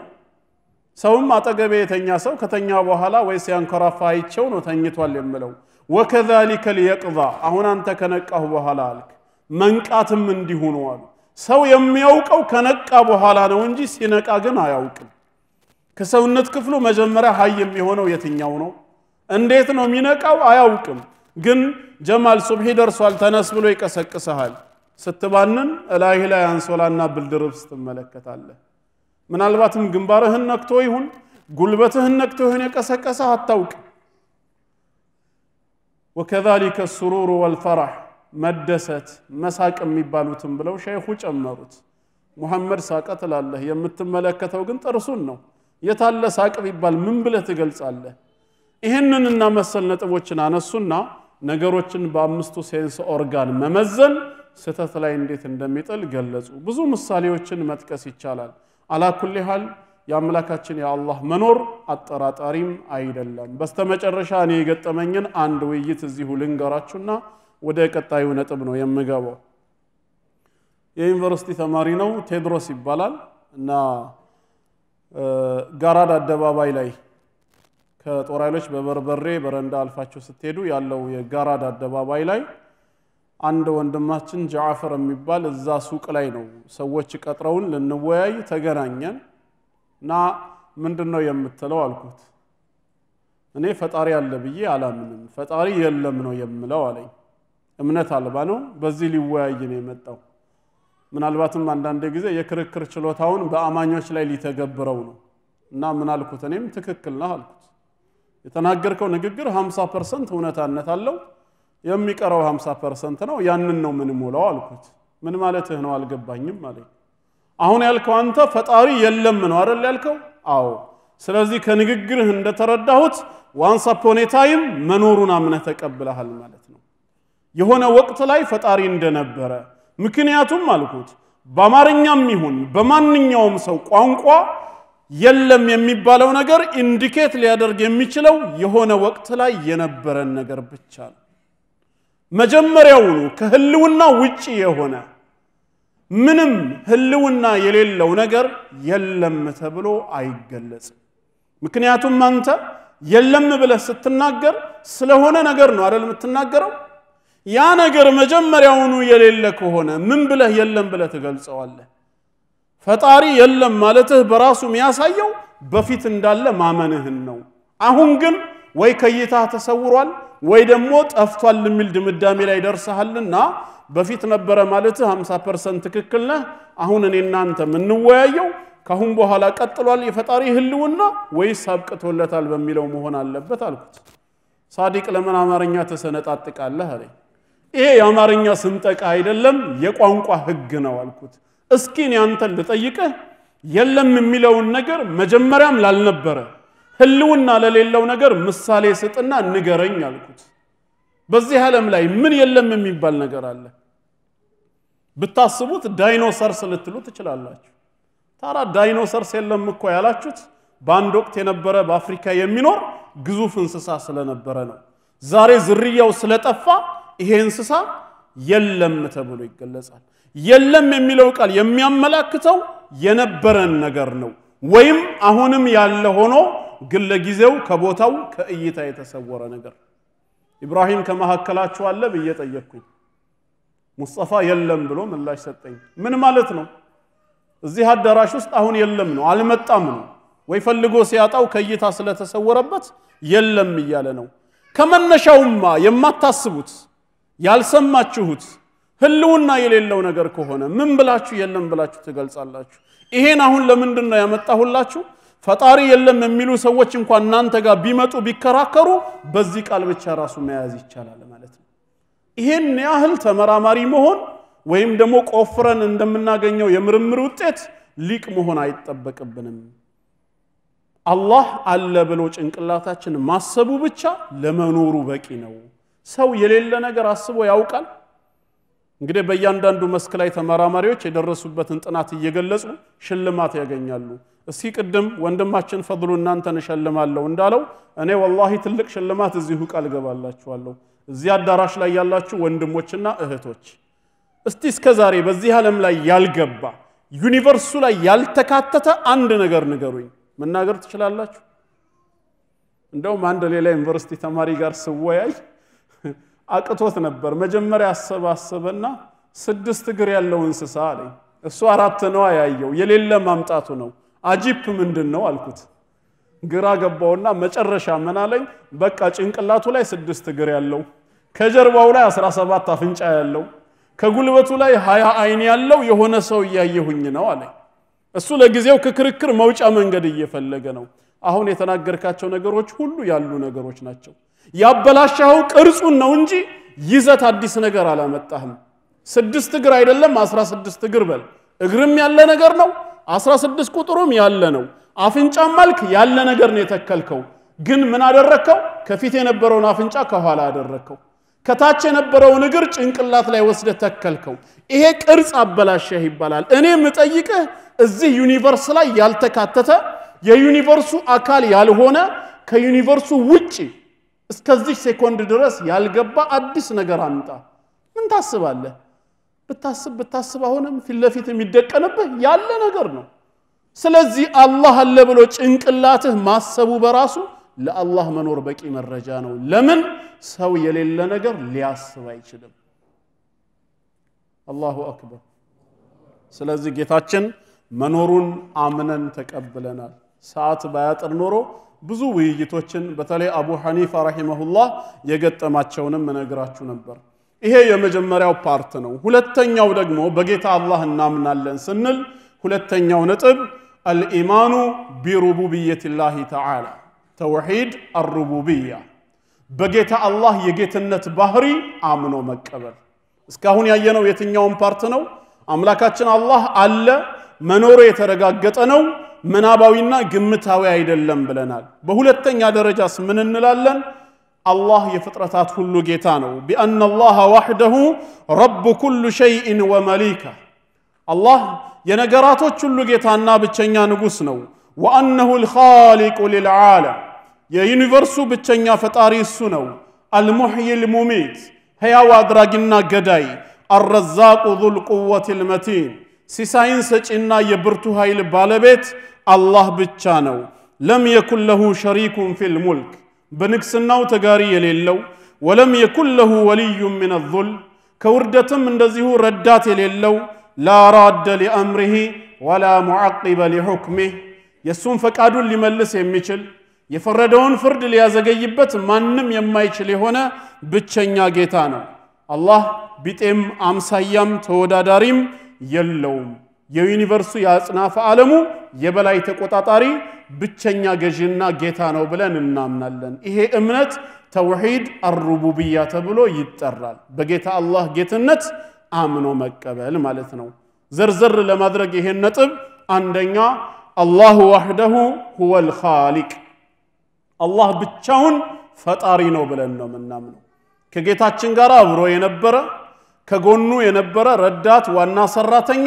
ሰውም አጠገቤ የተኛ ሰው ከተኛ በኋላ ወይ ሲያንኮራፋ አይቸው ነው ተኝቷል የምለው። ወከዛሊከ ሊየቅዛ አሁን አንተ ከነቃሁ በኋላ አልክ። መንቃትም እንዲሁ ነው አሉ። ሰው የሚያውቀው ከነቃ በኋላ ነው እንጂ ሲነቃ ግን አያውቅም። ከሰውነት ክፍሉ መጀመሪያ ሀይ የሚሆነው የትኛው ነው? እንዴት ነው የሚነቃው? አያውቅም። ግን ጀማል ሱብሒ ደርሷል ተነስ ብሎ ይቀሰቅሰሃል። ስትባንን እላይህ ላይ አንሶላና ብልድርብስ ትመለከታለህ። ምናልባትም ግንባርህን ነክቶ ይሁን ጉልበትህን ነክቶ ይሁን የቀሰቀሰህ አታውቅም። ወከዛሊከ ሱሩሩ ወልፈራህ መደሰት መሳቅ የሚባሉትም ብለው ሸይኹ ጨመሩት። ሙሐመድ ሳቀ ትላለህ፣ የምትመለከተው ግን ጥርሱን ነው። የታለ ሳቅ ቢባል ምን ብለህ ትገልጻለህ? ይህንንና መሰል ነጥቦችን አነሱና ነገሮችን በአምስቱ ሴንስ ኦርጋን መመዘን ስህተት ላይ እንዴት እንደሚጥል ገለጹ። ብዙ ምሳሌዎችን መጥቀስ ይቻላል። አላኩል ያህል የአምላካችን የአላህ መኖር አጠራጣሪም አይደለም። በስተመጨረሻ እኔ የገጠመኝን አንድ ውይይት እዚሁ ልንገራችሁና ወደ ቀጣዩ ነጥብ ነው የምገባው። የዩኒቨርሲቲ ተማሪ ነው፣ ቴድሮስ ይባላል እና ጋራድ አደባባይ ላይ ከጦር ኃይሎች በበርበሬ በረንዳ አልፋችሁ ስትሄዱ ያለው የጋራድ አደባባይ ላይ አንድ ወንድማችን ጃዕፈር የሚባል እዛ ሱቅ ላይ ነው ሰዎች ቀጥረውን ልንወያይ ተገናኘን። እና ምንድን ነው የምትለው አልኩት። እኔ ፈጣሪ አለ ብዬ አላምንም፣ ፈጣሪ የለም ነው የምለው አለኝ። እምነት አልባ ነው። በዚህ ሊወያይ ነው የመጣው። ምናልባትም አንዳንድ ጊዜ የክርክር ችሎታውን በአማኞች ላይ ሊተገብረው ነው እና ምን አልኩት፣ እኔም ትክክል ነህ አልኩት። የተናገርከው ንግግር 50 ፐርሰንት እውነታነት አለው፣ የሚቀረው 50 ፐርሰንት ነው። ያንን ነው ምን ሞላው አልኩት። ምን ማለትህ ነው አልገባኝም አለኝ። አሁን ያልከው አንተ ፈጣሪ የለም ነው አይደል ያልከው? አዎ። ስለዚህ ከንግግርህ እንደተረዳሁት ዋንስ አፖን ታይም መኖሩን አምነህ ተቀብለሃል ማለት ነው። የሆነ ወቅት ላይ ፈጣሪ እንደነበረ ምክንያቱም አልኩት በአማርኛም ይሁን በማንኛውም ሰው ቋንቋ የለም የሚባለው ነገር ኢንዲኬት ሊያደርግ የሚችለው የሆነ ወቅት ላይ የነበረን ነገር ብቻ ነው። መጀመሪያውኑ ከህልውና ውጪ የሆነ ምንም ህልውና የሌለው ነገር የለም ተብሎ አይገለጽም። ምክንያቱም አንተ የለም ብለህ ስትናገር ስለሆነ ነገር ነው አደል የምትናገረው? ያ ነገር መጀመሪያውኑ የሌለ ከሆነ ምን ብለህ የለም ብለህ ትገልጸዋለህ? ፈጣሪ የለም ማለትህ በራሱ የሚያሳየው በፊት እንዳለ ማመንህን ነው። አሁን ግን ወይ ከእይታህ ተሰውሯል ወይ ደግሞ ጠፍቷል የሚል ድምዳሜ ላይ ደርሰሃልና በፊት ነበረ ማለት 50 ፐርሰንት ትክክል ነህ። አሁን እኔ እናንተ የምንወያየው ከአሁን በኋላ ቀጥሏል የፈጣሪ ህልውና ወይስ አብቅቶለታል በሚለው መሆን አለበት አልኩት። ሳዲቅ ለምን አማርኛ ተሰነጣጥቃለህ አለኝ። ይሄ የአማርኛ ስንጠቃ አይደለም የቋንቋ ህግ ነው አልኩት። እስኪ እኔ አንተን ልጠይቅህ የለም የሚለውን ነገር መጀመሪያም ላልነበረ ህልውና ለሌለው ነገር ምሳሌ ስጥና ንገረኝ አልኩት። በዚህ ዓለም ላይ ምን የለም የሚባል ነገር አለ? ብታስቡት ዳይኖሰርስ ልትሉ ትችላላችሁ። ታራ ዳይኖሰርስ የለም እኮ ያላችሁት በአንድ ወቅት የነበረ በአፍሪካ የሚኖር ግዙፍ እንስሳ ስለነበረ ነው። ዛሬ ዝርያው ስለጠፋ ይሄ እንስሳ የለም ተብሎ ይገለጻል። የለም የሚለው ቃል የሚያመላክተው የነበረን ነገር ነው ወይም አሁንም ያለ ሆኖ ግን ለጊዜው ከቦታው ከእይታ የተሰወረ ነገር ኢብራሂም ከመካከላችሁ አለ ብዬ ጠየቅኩኝ። ሙስጠፋ የለም ብሎ ምላሽ ሰጠኝ። ምን ማለት ነው? እዚህ አዳራሽ ውስጥ አሁን የለም ነው፣ አልመጣም ነው ወይ? ፈልጎ ሲያጣው ከእይታ ስለተሰወረበት የለም እያለ ነው። ከመነሻውማ የማታስቡት ያልሰማችሁት ህልውና የሌለው ነገር ከሆነ ምን ብላችሁ የለም ብላችሁ ትገልጻላችሁ? ይሄን አሁን ለምንድን ነው ያመጣሁላችሁ? ፈጣሪ የለም የሚሉ ሰዎች እንኳን እናንተ ጋር ቢመጡ ቢከራከሩ በዚህ ቃል ብቻ ራሱ መያዝ ይቻላል ማለት ነው። ይህን ያህል ተመራማሪ መሆን ወይም ደግሞ ቆፍረን እንደምናገኘው የምርምር ውጤት ሊቅ መሆን አይጠበቅብንም። አላህ አለ ብሎ ጭንቅላታችን ማሰቡ ብቻ ለመኖሩ በቂ ነው። ሰው የሌለ ነገር አስቦ ያውቃል? እንግዲህ በእያንዳንዱ መስክ ላይ ተመራማሪዎች የደረሱበትን ጥናት እየገለጹ ሽልማት ያገኛሉ። እስኪ ቅድም ወንድማችን ፈድሉ እናንተን እሸልማለሁ እንዳለው እኔ ወላሂ ትልቅ ሽልማት እዚሁ ቃል ገባላችኋለሁ። እዚህ አዳራሽ ላይ ያላችሁ ወንድሞችና እህቶች እስቲ እስከ ዛሬ በዚህ ዓለም ላይ ያልገባ ዩኒቨርሱ ላይ ያልተካተተ አንድ ነገር ንገሩኝ። መናገር ትችላላችሁ? እንደውም አንድ ሌላ ዩኒቨርሲቲ ተማሪ ጋር ስወያይ አቅቶት ነበር። መጀመሪያ አሰባሰበና ስድስት እግር ያለው እንስሳ አለኝ። እሱ አራት ነው ያየው፣ የሌለ ማምጣቱ ነው። አጂፕ ምንድን ነው አልኩት። ግራ ገባውና መጨረሻ ምን አለኝ፣ በቃ ጭንቅላቱ ላይ ስድስት እግር ያለው፣ ከጀርባው ላይ አስራ ሰባት አፍንጫ ያለው፣ ከጉልበቱ ላይ ሀያ አይን ያለው የሆነ ሰው እያየሁኝ ነው አለኝ። እሱ ለጊዜው ከክርክር መውጫ መንገድ እየፈለገ ነው። አሁን የተናገርካቸው ነገሮች ሁሉ ያሉ ነገሮች ናቸው። ያበላሻኸው ቅርጹን ነው እንጂ ይዘት አዲስ ነገር አላመጣህም። ስድስት እግር አይደለም አስራ ስድስት እግር በል። እግርም ያለ ነገር ነው 16 ቁጥሩም ያለ ነው። አፍንጫም አልክ ያለ ነገር ነው የተከልከው። ግን ምን አደረከው? ከፊት የነበረውን አፍንጫ ከኋላ አደረከው። ከታች የነበረውን እግር ጭንቅላት ላይ ወስደ ተከልከው። ይሄ ቅርጽ አበላሸህ ይባላል። እኔ የምጠይቅህ እዚህ ዩኒቨርስ ላይ ያልተካተተ የዩኒቨርሱ አካል ያልሆነ ከዩኒቨርሱ ውጪ እስከዚህ ሴኮንድ ድረስ ያልገባ አዲስ ነገር አምጣ። ምን ታስባለህ? ብታስብ ብታስብ አሁንም ፊት ለፊት የሚደቀንብህ ያለ ነገር ነው። ስለዚህ አላህ አለ ብሎ ጭንቅላትህ ማሰቡ በራሱ ለአላህ መኖር በቂ መረጃ ነው። ለምን ሰው የሌለ ነገር ሊያስብ አይችልም። አላሁ አክበር። ስለዚህ ጌታችን መኖሩን አምነን ተቀብለናል። ሰዓት ባያጥር ኖሮ ብዙ ውይይቶችን በተለይ አቡ ሐኒፋ ረሂመሁላህ የገጠማቸውንም እነግራችሁ ነበር። ይሄ የመጀመሪያው ፓርት ነው። ሁለተኛው ደግሞ በጌታ አላህ እናምናለን ስንል ሁለተኛው ነጥብ አልኢማኑ ቢሩቡብየቲላሂ ተዓላ ተውሒድ አሩቡብያ በጌታ አላህ የጌትነት ባህሪ አምኖ መቀበል። እስካሁን ያየነው የትኛውን ፓርት ነው? አምላካችን አላህ አለ፣ መኖሩ የተረጋገጠ ነው፣ ምናባዊና ግምታዊ አይደለም ብለናል። በሁለተኛ ደረጃስ ምን እንላለን? አላህ የፍጥረታት ሁሉ ጌታ ነው ቢአና አላህ ዋሕደሁ ረቡ ኩሉ ሸይእን ወመሊካ አላህ የነገራቶች ሁሉ ጌታና ብቸኛ ንጉሥ ነው ወአነሁ ልኻሊቁ ልልዓለም የዩኒቨርሱ ብቸኛ ፈጣሪ እሱ ነው አልሙሕይ ልሙሚት ሕያው አድራጊና ገዳይ አረዛቁ ዙል ቁወት ልመቲን ሲሳይን ሰጪና የብርቱ ኃይል ባለቤት አላህ ብቻ ነው ለም የኩን ለሁ ሸሪኩን ፊ ልሙልክ በንግስናው ተጋሪ የሌለው ወለም የኩን ለሁ ወልዩም ምን ዙል ከውርደትም እንደዚሁ ረዳት የሌለው ላ ራደ ሊአምሪሂ ወላ ሙዓቂበ ሊሑክሚህ የእሱን ፈቃዱን ሊመልስ የሚችል የፈረደውን ፍርድ ሊያዘገይበት ማንም የማይችል የሆነ ብቸኛ ጌታ ነው። አላህ ቢጤም አምሳያም ተወዳዳሪም የለውም። የዩኒቨርሱ የአጽናፈ ዓለሙ የበላይ ተቆጣጣሪ ብቸኛ ገዢና ጌታ ነው ብለን እናምናለን። ይሄ እምነት ተውሂድ አሩቡብያ ተብሎ ይጠራል። በጌታ አላህ ጌትነት አምኖ መቀበል ማለት ነው። ዘርዘር ለማድረግ ይሄን ነጥብ አንደኛ አላሁ ዋህደሁ ሁወል ኻሊቅ አላህ ብቻውን ፈጣሪ ነው ብለን ነው የምናምነው። ከጌታችን ጋር አብሮ የነበረ ከጎኑ የነበረ ረዳት ዋና ሰራተኛ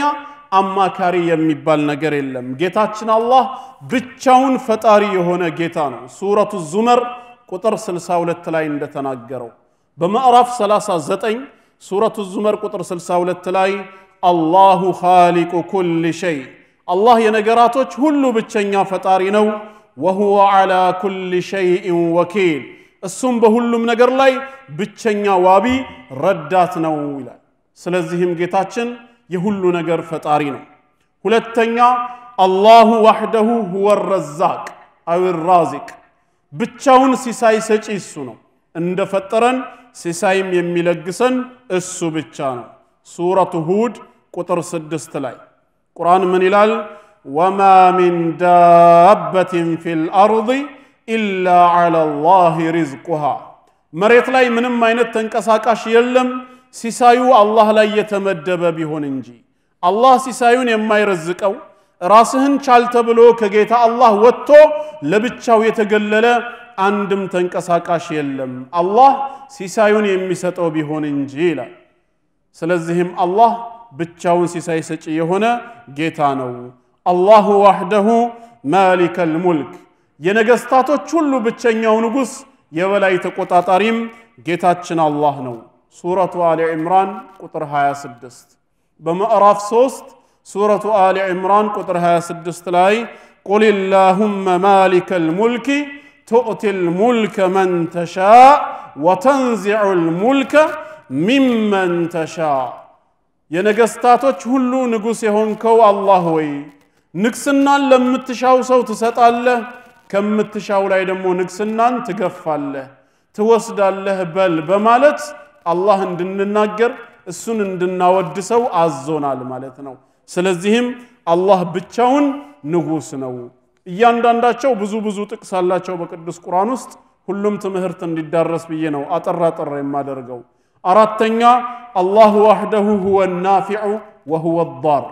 አማካሪ የሚባል ነገር የለም። ጌታችን አላህ ብቻውን ፈጣሪ የሆነ ጌታ ነው። ሱረቱ ዙመር ቁጥር 62 ላይ እንደተናገረው በምዕራፍ 39 ሱረቱ ዙመር ቁጥር 62 ላይ አላሁ ኻሊቁ ኩል ሸይ አላህ የነገራቶች ሁሉ ብቸኛ ፈጣሪ ነው። ወሁወ ዓላ ኩል ሸይእን ወኪል እሱም በሁሉም ነገር ላይ ብቸኛ ዋቢ ረዳት ነው ይላል። ስለዚህም ጌታችን የሁሉ ነገር ፈጣሪ ነው። ሁለተኛ አላሁ ዋሕደሁ ሁወ ረዛቅ አው ራዚቅ፣ ብቻውን ሲሳይ ሰጪ እሱ ነው። እንደፈጠረን ሲሳይም የሚለግሰን እሱ ብቻ ነው። ሱረቱ ሁድ ቁጥር ስድስት ላይ ቁርአን ምን ይላል? ወማ ሚን ዳበትን ፊል አርድ ኢላ ዐላ ላህ ሪዝቁሃ። መሬት ላይ ምንም አይነት ተንቀሳቃሽ የለም ሲሳዩ አላህ ላይ የተመደበ ቢሆን እንጂ አላህ ሲሳዩን የማይረዝቀው ራስህን ቻል ተብሎ ከጌታ አላህ ወጥቶ ለብቻው የተገለለ አንድም ተንቀሳቃሽ የለም አላህ ሲሳዩን የሚሰጠው ቢሆን እንጂ ይላል ስለዚህም አላህ ብቻውን ሲሳይ ሰጪ የሆነ ጌታ ነው አላሁ ዋህደሁ ማሊከ ልሙልክ የነገስታቶች ሁሉ ብቸኛው ንጉሥ የበላይ ተቆጣጣሪም ጌታችን አላህ ነው ሱረቱ አሊ ዕምራን ቁጥር 26 በምዕራፍ 3 ሱረቱ አሊ ዕምራን ቁጥር 26 ላይ ቁል ላሁመ ማሊከ ልሙልኪ تؤتي الملك من تشاء وتنزع الملك ممن تشاء የነገስታቶች ሁሉ ንጉሥ የሆንከው አላህ ወይ ንግስናን ለምትሻው ሰው ትሰጣለህ፣ ከምትሻው ላይ ደግሞ ንግስናን ትገፋለህ፣ ትወስዳለህ በል በማለት አላህ እንድንናገር እሱን እንድናወድሰው አዞናል ማለት ነው። ስለዚህም አላህ ብቻውን ንጉስ ነው። እያንዳንዳቸው ብዙ ብዙ ጥቅስ አላቸው በቅዱስ ቁርአን ውስጥ። ሁሉም ትምህርት እንዲዳረስ ብዬ ነው አጠር ጠራ የማደርገው። አራተኛ አላህ ዋህደሁ ሁወ ናፊዑ ወሁወ ዳር፣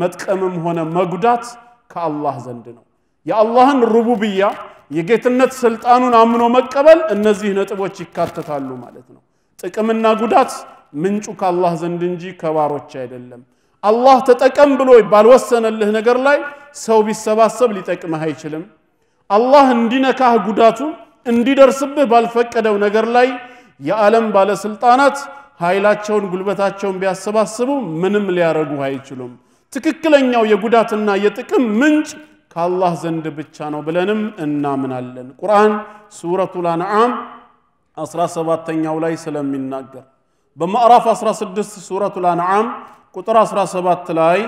መጥቀምም ሆነ መጉዳት ከአላህ ዘንድ ነው። የአላህን ሩቡብያ የጌትነት ስልጣኑን አምኖ መቀበል እነዚህ ነጥቦች ይካተታሉ ማለት ነው። ጥቅምና ጉዳት ምንጩ ከአላህ ዘንድ እንጂ ከባሮች አይደለም። አላህ ተጠቀም ብሎ ባልወሰነልህ ነገር ላይ ሰው ቢሰባሰብ ሊጠቅምህ አይችልም። አላህ እንዲነካህ ጉዳቱ እንዲደርስብህ ባልፈቀደው ነገር ላይ የዓለም ባለስልጣናት ኃይላቸውን፣ ጉልበታቸውን ቢያሰባስቡ ምንም ሊያረጉ አይችሉም። ትክክለኛው የጉዳትና የጥቅም ምንጭ ከአላህ ዘንድ ብቻ ነው ብለንም እናምናለን። ቁርአን ሱረቱል አንዓም አስራ ሰባተኛው ላይ ስለሚናገር በማዕራፍ 16 ሱረቱ አንዓም ቁጥር 17 ላይ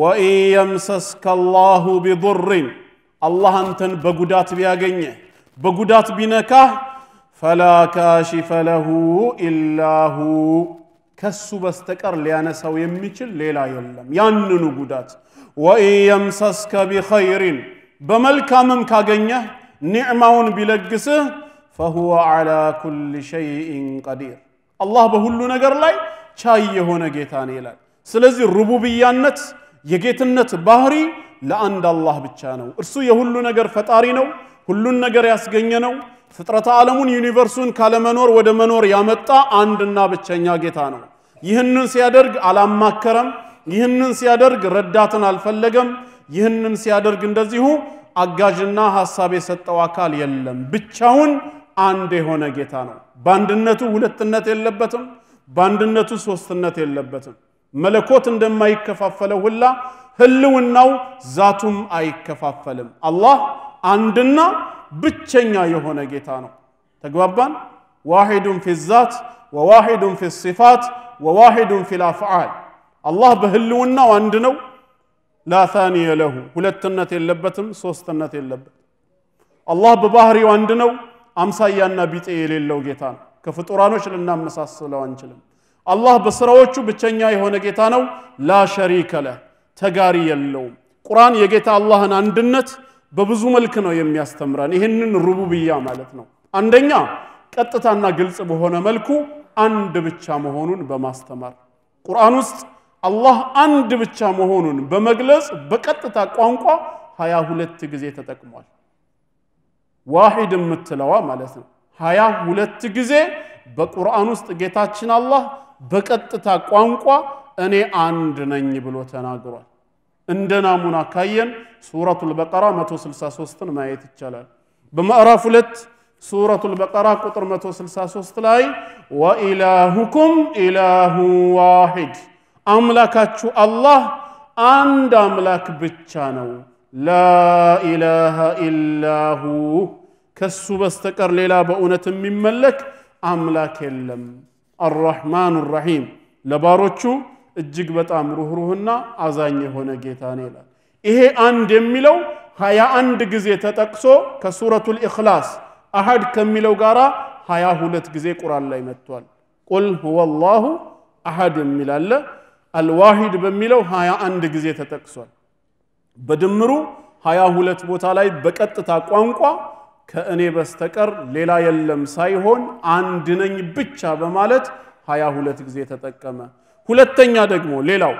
ወኢን የምሰስከ አላሁ ቢضርን አላህ አንተን በጉዳት ቢያገኘ በጉዳት ቢነካህ ፈላ ካሽፈ ለሁ ኢላሁ ከሱ በስተቀር ሊያነሳው የሚችል ሌላ የለም ያንኑ ጉዳት ወኢን የምሰስከ ቢኸይሪን በመልካምም ካገኘህ ኒዕማውን ቢለግስህ ፈሁወ ዓላ ኩል ሸይኢን ቀዲር አላህ በሁሉ ነገር ላይ ቻይ የሆነ ጌታ ነው ይላል። ስለዚህ ሩቡብያነት የጌትነት ባህሪ ለአንድ አላህ ብቻ ነው። እርሱ የሁሉ ነገር ፈጣሪ ነው። ሁሉን ነገር ያስገኘ ነው። ፍጥረተ ዓለሙን ዩኒቨርሱን ካለመኖር ወደ መኖር ያመጣ አንድና ብቸኛ ጌታ ነው። ይህንን ሲያደርግ አላማከረም። ይህንን ሲያደርግ ረዳትን አልፈለገም። ይህንን ሲያደርግ እንደዚሁ አጋዥና ሐሳብ የሰጠው አካል የለም። ብቻውን አንድ የሆነ ጌታ ነው። በአንድነቱ ሁለትነት የለበትም። በአንድነቱ ሶስትነት የለበትም። መለኮት እንደማይከፋፈለው ሁላ ህልውናው ዛቱም አይከፋፈልም። አላህ አንድና ብቸኛ የሆነ ጌታ ነው። ተግባባን? ዋሂዱን ፊ ዛት ወዋሂዱን ፊ ሲፋት ወዋሂዱን ፊ ልአፍዓል አላህ በህልውናው አንድ ነው። ላ ታኒየ ለሁ ሁለትነት የለበትም፣ ሶስትነት የለበትም። አላህ በባህሪው አንድ ነው። አምሳያና ቢጤ የሌለው ጌታ ነው። ከፍጡራኖች ልናመሳስለው አንችልም። አላህ በስራዎቹ ብቸኛ የሆነ ጌታ ነው። ላ ሸሪከ ለህ ተጋሪ የለውም። ቁርአን የጌታ አላህን አንድነት በብዙ መልክ ነው የሚያስተምረን። ይህንን ሩቡብያ ማለት ነው። አንደኛ ቀጥታና ግልጽ በሆነ መልኩ አንድ ብቻ መሆኑን በማስተማር ቁርአን ውስጥ አላህ አንድ ብቻ መሆኑን በመግለጽ በቀጥታ ቋንቋ 22 ጊዜ ተጠቅሟል። ዋሂድ የምትለዋ ማለት ነው። ሀያ ሁለት ጊዜ በቁርአን ውስጥ ጌታችን አላህ በቀጥታ ቋንቋ እኔ አንድ ነኝ ብሎ ተናግሯል። እንደ ናሙና ካየን ሱረቱል በቀራ 163ን ማየት ይቻላል። በምዕራፍ ሁለት ሱረቱል በቀራ ቁጥር 163 ላይ ወኢላሁኩም ኢላሁ ዋሂድ አምላካችሁ አላህ አንድ አምላክ ብቻ ነው ላኢላሃ ኢላሁ ከሱ በስተቀር ሌላ በእውነት የሚመለክ አምላክ የለም። አራሕማኑ ራሒም ለባሮቹ እጅግ በጣም ሩኅሩህና አዛኝ የሆነ ጌታ ነው ይላል። ይሄ አንድ የሚለው ሀያ አንድ ጊዜ ተጠቅሶ ከሱረቱል ኢኽላስ አሐድ ከሚለው ጋር ሀያ ሁለት ጊዜ ቁርአን ላይ መጥቷል። ቁል ሁወ አሐድ የሚል አልዋሂድ በሚለው ሀያ አንድ ጊዜ ተጠቅሷል። በድምሩ ሀያ ሁለት ቦታ ላይ በቀጥታ ቋንቋ ከእኔ በስተቀር ሌላ የለም ሳይሆን አንድ ነኝ ብቻ በማለት ሀያ ሁለት ጊዜ ተጠቀመ። ሁለተኛ ደግሞ ሌላው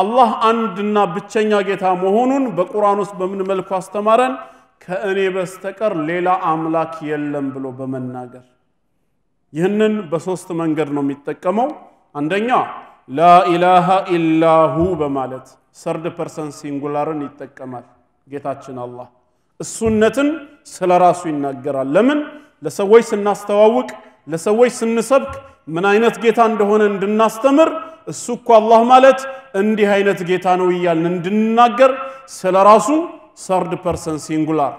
አላህ አንድና ብቸኛ ጌታ መሆኑን በቁርአን ውስጥ በምን መልኩ አስተማረን? ከእኔ በስተቀር ሌላ አምላክ የለም ብሎ በመናገር ይህንን በሶስት መንገድ ነው የሚጠቀመው። አንደኛ ላኢላሃ ኢላሁ በማለት ሰርድ ፐርሰን ሲንጉላርን ይጠቀማል ጌታችን አላህ። እሱነትን ስለ ራሱ ይናገራል። ለምን? ለሰዎች ስናስተዋውቅ፣ ለሰዎች ስንሰብክ ምን አይነት ጌታ እንደሆነ እንድናስተምር እሱ እኮ አላህ ማለት እንዲህ አይነት ጌታ ነው እያልን እንድንናገር ስለ ራሱ ሰርድ ፐርሰን ሲንጉላር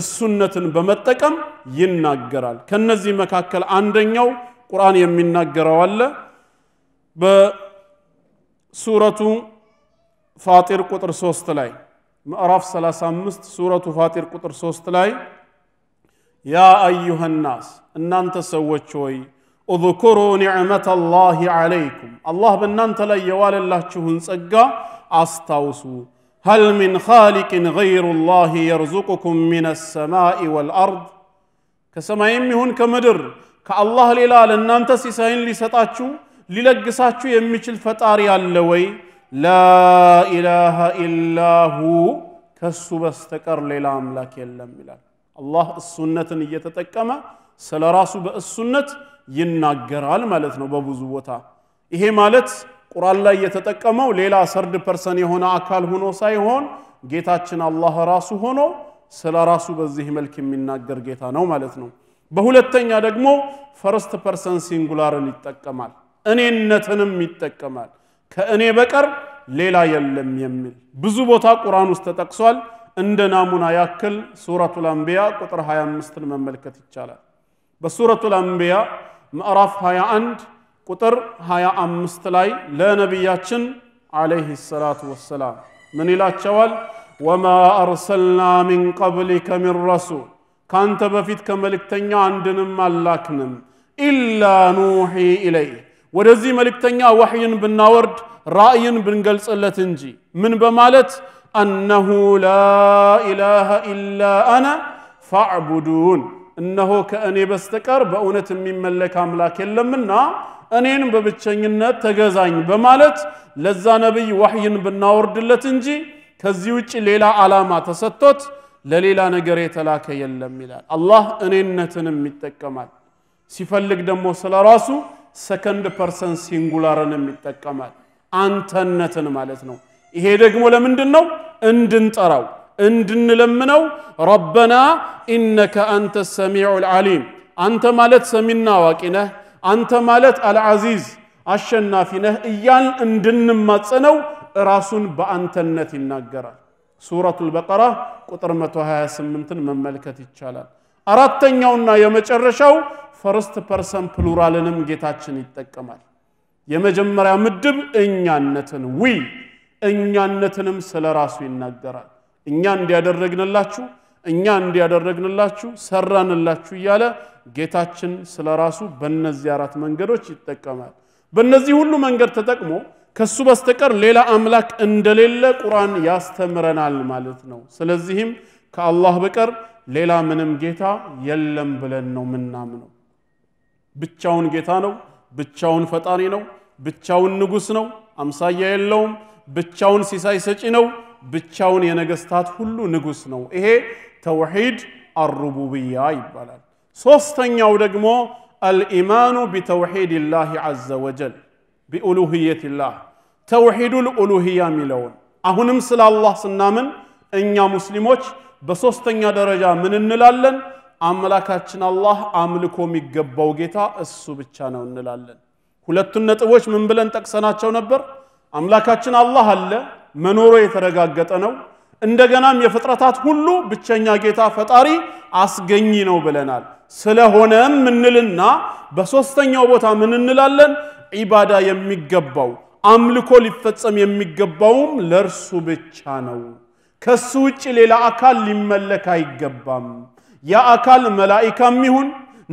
እሱነትን በመጠቀም ይናገራል። ከነዚህ መካከል አንደኛው ቁርአን የሚናገረው አለ በሱረቱ فاطر قطر سوستلاي مأراف سلاسة مست سورة فاطر قطر سوستلاي يا أيها الناس إن أنت سويت شوي اذكروا نعمة الله عليكم الله بن أنت لا يوال الله شهن سجى أستوسو هل من خالق غير الله يرزقكم من السماء والأرض كسماء يمهن كمدر كالله لله لن أنت سيسهن لستاتشو للقصاتشو يمشي الفتاري اللوي ላኢላሃ ኢላሁ ከሱ በስተቀር ሌላ አምላክ የለም ይላል። አላህ እሱነትን እየተጠቀመ ስለ ራሱ በእሱነት ይናገራል ማለት ነው በብዙ ቦታ። ይሄ ማለት ቁርአን ላይ የተጠቀመው ሌላ ሰርድ ፐርሰን የሆነ አካል ሆኖ ሳይሆን ጌታችን አላህ ራሱ ሆኖ ስለ ራሱ በዚህ መልክ የሚናገር ጌታ ነው ማለት ነው። በሁለተኛ ደግሞ ፈርስት ፐርሰን ሲንጉላርን ይጠቀማል፣ እኔነትንም ይጠቀማል። ከእኔ በቀር ሌላ የለም የሚል ብዙ ቦታ ቁርአን ውስጥ ተጠቅሷል። እንደ ናሙና ያክል ሱረቱል አንቢያ ቁጥር 25ን መመልከት ይቻላል። በሱረቱል አንቢያ ምዕራፍ 21 ቁጥር 25 ላይ ለነቢያችን ዓለይሂ ሰላቱ ወሰላም ምን ይላቸዋል? ወማ አርሰልና ሚን ቀብሊከ ሚን ረሱል ካንተ በፊት ከመልእክተኛ አንድንም አላክንም ኢላ ኑሒ ኢለይህ ወደዚህ መልእክተኛ ወሕይን ብናወርድ ራእይን ብንገልጽለት እንጂ ምን በማለት አነሁ ላኢላሃ ኢላ አና ፋዕቡዱን እነሆ ከእኔ በስተቀር በእውነት የሚመለክ አምላክ የለምና እኔን በብቸኝነት ተገዛኝ በማለት ለዛ ነቢይ ወሕይን ብናወርድለት እንጂ ከዚህ ውጭ ሌላ ዓላማ ተሰጥቶት ለሌላ ነገር የተላከ የለም ይላል። አላህ እኔነትንም ይጠቀማል። ሲፈልግ ደግሞ ስለ ራሱ ሰከንድ ፐርሰን ሲንጉላርንም ይጠቀማል። አንተነትን ማለት ነው። ይሄ ደግሞ ለምንድን ነው? እንድንጠራው እንድንለምነው። ረበና ኢነከ አንተ ሰሚዑ ልዓሊም፣ አንተ ማለት ሰሚና አዋቂ ነህ፣ አንተ ማለት አልዓዚዝ አሸናፊ ነህ እያል እንድንማጸነው ራሱን በአንተነት ይናገራል። ሱረቱ ልበቀራ ቁጥር 128ን መመልከት ይቻላል። አራተኛውና የመጨረሻው ፈርስት ፐርሰን ፕሉራልንም ጌታችን ይጠቀማል። የመጀመሪያ ምድብ እኛነትን ዊ እኛነትንም ስለ ራሱ ይናገራል። እኛ እንዲያደረግንላችሁ እኛ እንዲያደረግንላችሁ ሰራንላችሁ እያለ ጌታችን ስለ ራሱ በእነዚህ አራት መንገዶች ይጠቀማል። በእነዚህ ሁሉ መንገድ ተጠቅሞ ከሱ በስተቀር ሌላ አምላክ እንደሌለ ቁርአን ያስተምረናል ማለት ነው። ስለዚህም ከአላህ በቀር ሌላ ምንም ጌታ የለም ብለን ነው ምናምነው። ብቻውን ጌታ ነው፣ ብቻውን ፈጣሪ ነው፣ ብቻውን ንጉሥ ነው፣ አምሳያ የለውም፣ ብቻውን ሲሳይ ሰጪ ነው፣ ብቻውን የነገስታት ሁሉ ንጉሥ ነው። ይሄ ተውሂድ አሩቡብያ ይባላል። ሶስተኛው ደግሞ አልኢማኑ ቢተውሒድ ላህ ዐዘ ወጀል ቢኡሉህየት ላህ ተውሒዱል ኡሉህያ የሚለውን አሁንም ስለ አላህ ስናምን እኛ ሙስሊሞች በሶስተኛ ደረጃ ምን እንላለን? አምላካችን አላህ አምልኮ የሚገባው ጌታ እሱ ብቻ ነው እንላለን። ሁለቱን ነጥቦች ምን ብለን ጠቅሰናቸው ነበር? አምላካችን አላህ አለ፣ መኖሩ የተረጋገጠ ነው። እንደገናም የፍጥረታት ሁሉ ብቸኛ ጌታ ፈጣሪ አስገኝ ነው ብለናል። ስለሆነም ምንልና በሶስተኛው ቦታ ምን እንላለን? ዒባዳ የሚገባው አምልኮ ሊፈጸም የሚገባውም ለእርሱ ብቻ ነው። ከሱ ውጭ ሌላ አካል ሊመለክ አይገባም። ያ አካል መላኢካም ይሁን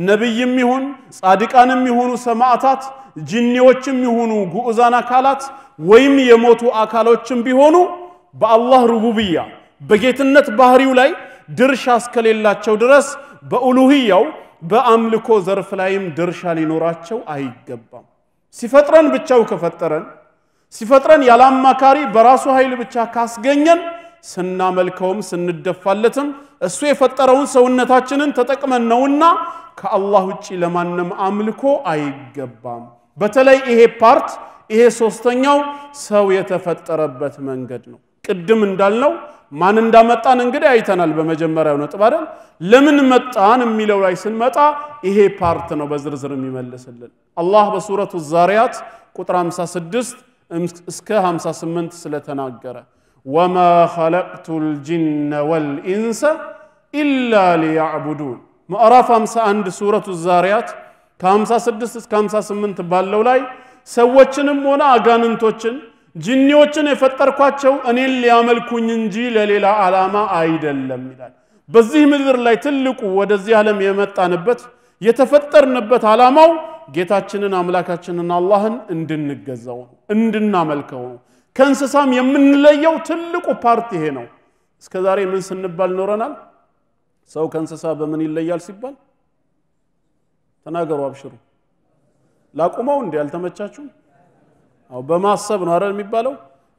ነቢይም ይሁን ጻድቃንም ይሁኑ ሰማዕታት፣ ጅኒዎችም ይሁኑ ጉዑዛን አካላት ወይም የሞቱ አካሎችም ቢሆኑ በአላህ ሩቡብያ በጌትነት ባህሪው ላይ ድርሻ እስከሌላቸው ድረስ በኡሉህያው በአምልኮ ዘርፍ ላይም ድርሻ ሊኖራቸው አይገባም። ሲፈጥረን ብቻው ከፈጠረን ሲፈጥረን ያለ አማካሪ በራሱ ኃይል ብቻ ካስገኘን ስናመልከውም ስንደፋለትም እሱ የፈጠረውን ሰውነታችንን ተጠቅመን ነውና ከአላህ ውጭ ለማንም አምልኮ አይገባም። በተለይ ይሄ ፓርት ይሄ ሶስተኛው ሰው የተፈጠረበት መንገድ ነው። ቅድም እንዳልነው ማን እንዳመጣን እንግዲህ አይተናል። በመጀመሪያው ነጥብ አይደል? ለምን መጣን የሚለው ላይ ስንመጣ ይሄ ፓርት ነው በዝርዝር የሚመልስልን። አላህ በሱረቱ ዛሪያት ቁጥር 56 እስከ 58 ስለተናገረ ወማ خلقت الجن والإنس ኢላ ليعبدون ምዕራፍ 51 ሱረቱ ዛርያት ከ56 እስከ 58 ባለው ላይ ሰዎችንም ሆነ አጋንንቶችን ጅኒዎችን የፈጠርኳቸው እኔን ሊያመልኩኝ እንጂ ለሌላ ዓላማ አይደለም ይላል። በዚህ ምድር ላይ ትልቁ ወደዚህ ዓለም የመጣንበት የተፈጠርንበት ዓላማው ጌታችንን አምላካችንን አላህን እንድንገዛው ነው፣ እንድናመልከው ነው። ከእንስሳም የምንለየው ትልቁ ፓርት ይሄ ነው። እስከ ዛሬ ምን ስንባል ኖረናል? ሰው ከእንስሳ በምን ይለያል ሲባል ተናገሩ፣ አብሽሩ። ላቁመው እንዴ አልተመቻችሁም? አዎ በማሰብ ነው አይደል የሚባለው?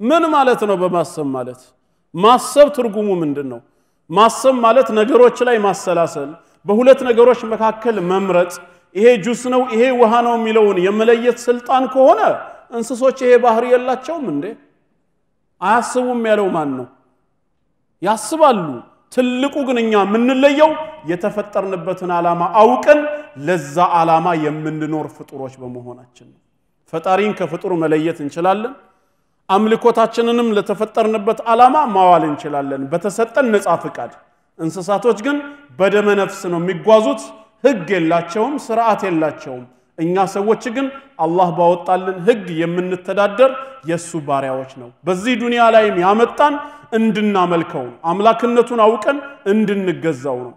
ምን ማለት ነው በማሰብ ማለት? ማሰብ ትርጉሙ ምንድን ነው? ማሰብ ማለት ነገሮች ላይ ማሰላሰል፣ በሁለት ነገሮች መካከል መምረጥ፣ ይሄ ጁስ ነው ይሄ ውሃ ነው የሚለውን የመለየት ስልጣን ከሆነ እንስሶች ይሄ ባህሪ የላቸውም እንዴ አያስቡም ያለው ማን ነው ያስባሉ ትልቁ ግን እኛ የምንለየው የተፈጠርንበትን ዓላማ አውቀን ለዛ ዓላማ የምንኖር ፍጡሮች በመሆናችን ነው ፈጣሪን ከፍጡር መለየት እንችላለን አምልኮታችንንም ለተፈጠርንበት ዓላማ ማዋል እንችላለን በተሰጠን ነፃ ፍቃድ እንስሳቶች ግን በደመ ነፍስ ነው የሚጓዙት ህግ የላቸውም ስርዓት የላቸውም እኛ ሰዎች ግን አላህ ባወጣልን ህግ የምንተዳደር የእሱ ባሪያዎች ነው። በዚህ ዱንያ ላይም ያመጣን እንድናመልከው ነው። አምላክነቱን አውቀን እንድንገዛው ነው።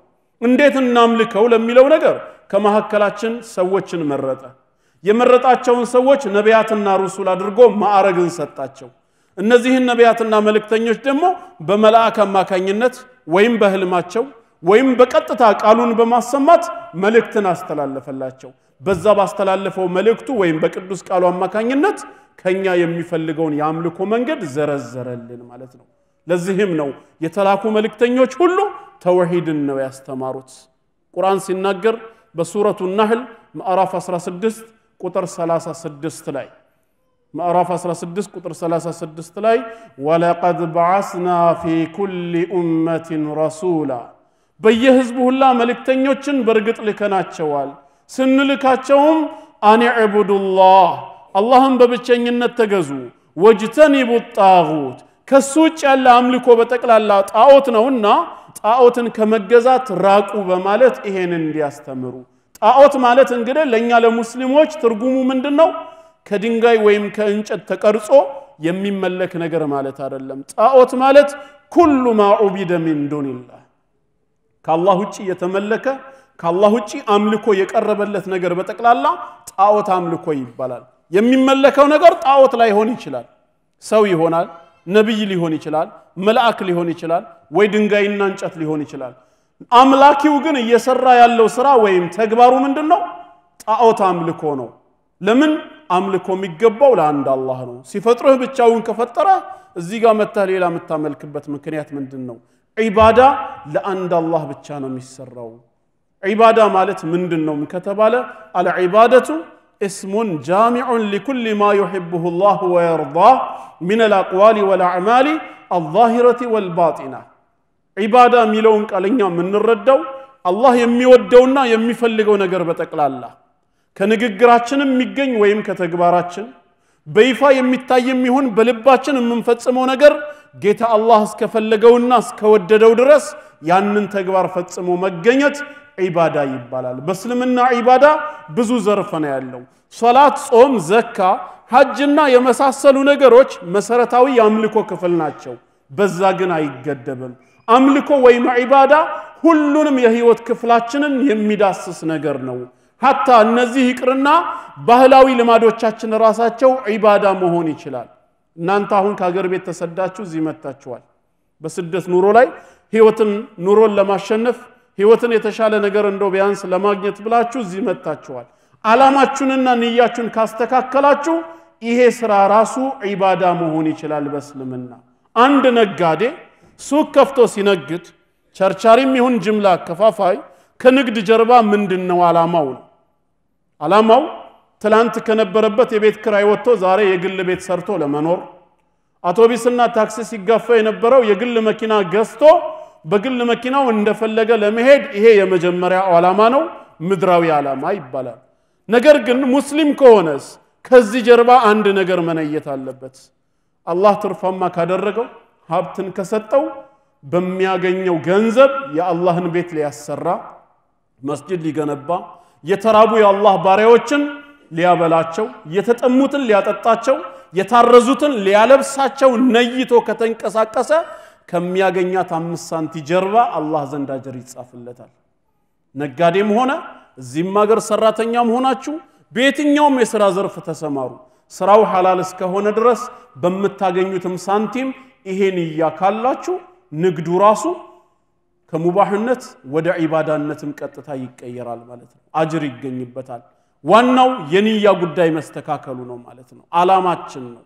እንዴት እናምልከው ለሚለው ነገር ከመካከላችን ሰዎችን መረጠ። የመረጣቸውን ሰዎች ነቢያትና ሩሱል አድርጎ ማዕረግን ሰጣቸው። እነዚህን ነቢያትና መልእክተኞች ደግሞ በመልአክ አማካኝነት ወይም በህልማቸው ወይም በቀጥታ ቃሉን በማሰማት መልእክትን አስተላለፈላቸው። በዛ ባስተላለፈው መልእክቱ ወይም በቅዱስ ቃሉ አማካኝነት ከኛ የሚፈልገውን የአምልኮ መንገድ ዘረዘረልን ማለት ነው። ለዚህም ነው የተላኩ መልእክተኞች ሁሉ ተውሂድን ነው ያስተማሩት። ቁርአን ሲናገር በሱረቱ ናህል ምዕራፍ 16 ቁጥር 36 ላይ ምዕራፍ 16 ቁጥር 36 ላይ ወለቀድ በዓስና ፊ ኩሊ ኡመትን ረሱላ በየህዝቡ ሁላ መልእክተኞችን በእርግጥ ልከናቸዋል። ስንልካቸውም አን ዕቡዱላህ አላህን በብቸኝነት ተገዙ ወጅተኒቡ ጣጉት ከሱ ውጭ ያለ አምልኮ በጠቅላላ ጣዖት ነውና ጣዖትን ከመገዛት ራቁ በማለት ይሄን እንዲያስተምሩ ጣዖት ማለት እንግዲህ ለእኛ ለሙስሊሞች ትርጉሙ ምንድን ነው ከድንጋይ ወይም ከእንጨት ተቀርጾ የሚመለክ ነገር ማለት አይደለም ጣዖት ማለት ኩሉ ማ ዑቢደ ሚን ዱንላህ ከአላህ ውጭ እየተመለከ ከአላህ ውጪ አምልኮ የቀረበለት ነገር በጠቅላላ ጣዖት አምልኮ ይባላል። የሚመለከው ነገር ጣዖት ላይሆን ይችላል። ሰው ይሆናል፣ ነቢይ ሊሆን ይችላል፣ መልአክ ሊሆን ይችላል፣ ወይ ድንጋይና እንጨት ሊሆን ይችላል። አምላኪው ግን እየሰራ ያለው ስራ ወይም ተግባሩ ምንድን ነው? ጣዖት አምልኮ ነው። ለምን አምልኮ የሚገባው ለአንድ አላህ ነው። ሲፈጥርህ ብቻውን ከፈጠረ እዚህ ጋር መጥተህ ሌላ የምታመልክበት ምክንያት ምንድን ነው? ዒባዳ ለአንድ አላህ ብቻ ነው የሚሰራው። مالت من ምንድን ነው على አልዒባደቱ اسم جامع لكل ما يحبه الله ويرضاه من الأقوال والأعمال الظاهرة والباطنة عبادة ميلون قالنيا من الردو الله يميودونا يميفلقو نجر بتقلالا ከንግግራችንም የሚገኝ ወይም ከተግባራችን በይፋ የሚታይ የሚሆን በልባችን የምንፈጽመው ነገር ጌታ አላህ እስከፈለገውና እስከወደደው درس يعني ተግባር فتسمو መገኘት ዒባዳ ይባላል። በእስልምና ዒባዳ ብዙ ዘርፍ ነው ያለው። ሶላት፣ ጾም፣ ዘካ፣ ሐጅና የመሳሰሉ ነገሮች መሰረታዊ የአምልኮ ክፍል ናቸው። በዛ ግን አይገደብም። አምልኮ ወይም ዒባዳ ሁሉንም የህይወት ክፍላችንን የሚዳስስ ነገር ነው። ሀታ እነዚህ ይቅርና ባህላዊ ልማዶቻችን ራሳቸው ዒባዳ መሆን ይችላል። እናንተ አሁን ከሀገር ቤት ተሰዳችሁ እዚህ መጥታችኋል። በስደት ኑሮ ላይ ህይወትን ኑሮን ለማሸነፍ ህይወትን የተሻለ ነገር እንደው ቢያንስ ለማግኘት ብላችሁ እዚህ መጥታችኋል። አላማችሁንና ንያችሁን ካስተካከላችሁ ይሄ ስራ ራሱ ዒባዳ መሆን ይችላል። በእስልምና አንድ ነጋዴ ሱቅ ከፍቶ ሲነግድ ቸርቻሪም ይሁን ጅምላ አከፋፋይ ከንግድ ጀርባ ምንድን ነው አላማው ነው። አላማው ትላንት ከነበረበት የቤት ክራይ ወጥቶ ዛሬ የግል ቤት ሰርቶ ለመኖር አውቶቢስና ታክሲ ሲጋፋ የነበረው የግል መኪና ገዝቶ በግል መኪናው እንደፈለገ ለመሄድ ይሄ የመጀመሪያ ዓላማ ነው፣ ምድራዊ ዓላማ ይባላል። ነገር ግን ሙስሊም ከሆነስ ከዚህ ጀርባ አንድ ነገር መነየት አለበት። አላህ ትርፋማ ካደረገው ሀብትን ከሰጠው በሚያገኘው ገንዘብ የአላህን ቤት ሊያሰራ፣ መስጅድ ሊገነባ፣ የተራቡ የአላህ ባሪያዎችን ሊያበላቸው፣ የተጠሙትን ሊያጠጣቸው፣ የታረዙትን ሊያለብሳቸው ነይቶ ከተንቀሳቀሰ ከሚያገኛት አምስት ሳንቲ ጀርባ አላህ ዘንድ አጀር ይጻፍለታል። ነጋዴም ሆነ እዚህም ሀገር ሰራተኛም ሆናችሁ በየትኛውም የሥራ ዘርፍ ተሰማሩ። ስራው ሐላል እስከሆነ ድረስ በምታገኙትም ሳንቲም ይሄን እያካላችሁ ንግዱ ራሱ ከሙባህነት ወደ ዒባዳነትም ቀጥታ ይቀየራል ማለት ነው። አጅር ይገኝበታል። ዋናው የንያ ጉዳይ መስተካከሉ ነው ማለት ነው። አላማችን ነው።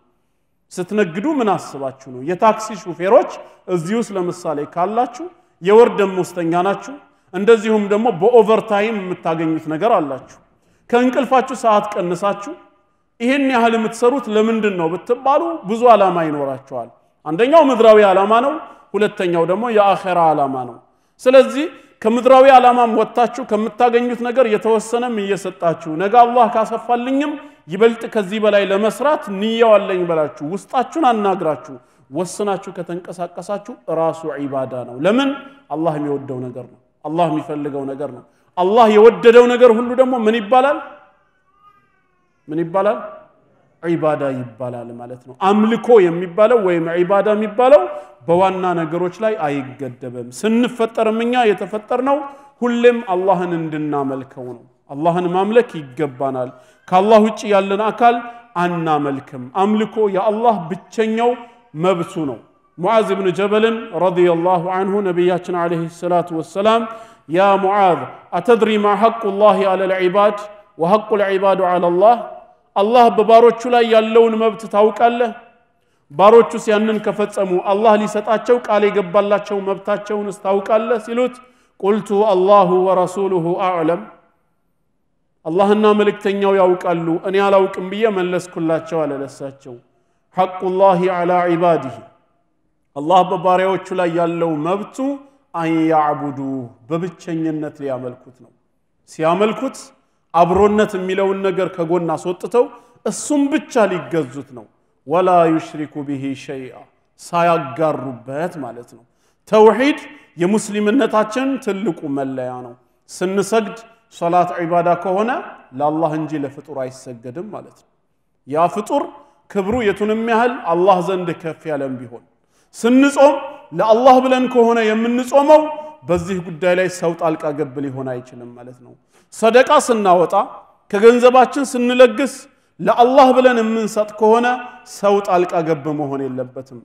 ስትነግዱ ምን አስባችሁ ነው? የታክሲ ሹፌሮች እዚህ ውስጥ ለምሳሌ ካላችሁ የወር ደሞዝተኛ ናችሁ። እንደዚሁም ደግሞ በኦቨርታይም የምታገኙት ነገር አላችሁ። ከእንቅልፋችሁ ሰዓት ቀንሳችሁ ይሄን ያህል የምትሰሩት ለምንድን ነው ብትባሉ ብዙ ዓላማ ይኖራቸዋል። አንደኛው ምድራዊ ዓላማ ነው። ሁለተኛው ደግሞ የአኼራ ዓላማ ነው። ስለዚህ ከምድራዊ ዓላማም ወጥታችሁ ከምታገኙት ነገር የተወሰነም እየሰጣችሁ ነገ አላህ ካሰፋልኝም ይበልጥ ከዚህ በላይ ለመስራት ንያው አለኝ በላችሁ ውስጣችሁን አናግራችሁ ወስናችሁ ከተንቀሳቀሳችሁ ራሱ ዒባዳ ነው። ለምን አላህ የሚወደው ነገር ነው። አላህ የሚፈልገው ነገር ነው። አላህ የወደደው ነገር ሁሉ ደግሞ ምን ይባላል? ምን ይባላል? ዒባዳ ይባላል ማለት ነው። አምልኮ የሚባለው ወይም ዒባዳ የሚባለው በዋና ነገሮች ላይ አይገደብም። ስንፈጠርም እኛ የተፈጠርነው ሁሌም አላህን እንድናመልከው ነው። الله نمملك يجبنا كالله يجي لنا أكل أن ملكم أملكه يا الله بتشنو ما بسونو معاذ بن جبل رضي الله عنه نبياتنا عليه الصلاة والسلام يا معاذ أتدري ما حق الله على العباد وحق العباد على الله الله بباروتش لا يلون ما بتتوك الله باروتش سيانن كفت أمو الله ليستأجوك علي قبل الله شو ما بتأجوك الله سلوت قلت الله ورسوله أعلم አላህና መልእክተኛው ያውቃሉ እኔ አላውቅም ብዬ መለስኩላቸው አለለሳቸው ለሳቸው ሐቁላሂ አላ ዒባዲህ አላህ በባሪያዎቹ ላይ ያለው መብቱ አንያዕቡዱ በብቸኝነት ሊያመልኩት ነው ሲያመልኩት አብሮነት የሚለውን ነገር ከጎን አስወጥተው እሱም ብቻ ሊገዙት ነው ወላ ዩሽሪኩ ብሂ ሸይአ ሳያጋሩበት ማለት ነው ተውሒድ የሙስሊምነታችን ትልቁ መለያ ነው ስንሰግድ ሰላት ዒባዳ ከሆነ ለአላህ እንጂ ለፍጡር አይሰገድም ማለት ነው። ያ ፍጡር ክብሩ የቱንም ያህል አላህ ዘንድ ከፍ ያለም ቢሆን ስንጾም ለአላህ ብለን ከሆነ የምንጾመው በዚህ ጉዳይ ላይ ሰው ጣልቃ ገብ ሊሆን አይችልም ማለት ነው። ሰደቃ ስናወጣ ከገንዘባችን ስንለግስ ለአላህ ብለን የምንሰጥ ከሆነ ሰው ጣልቃ ገብ መሆን የለበትም።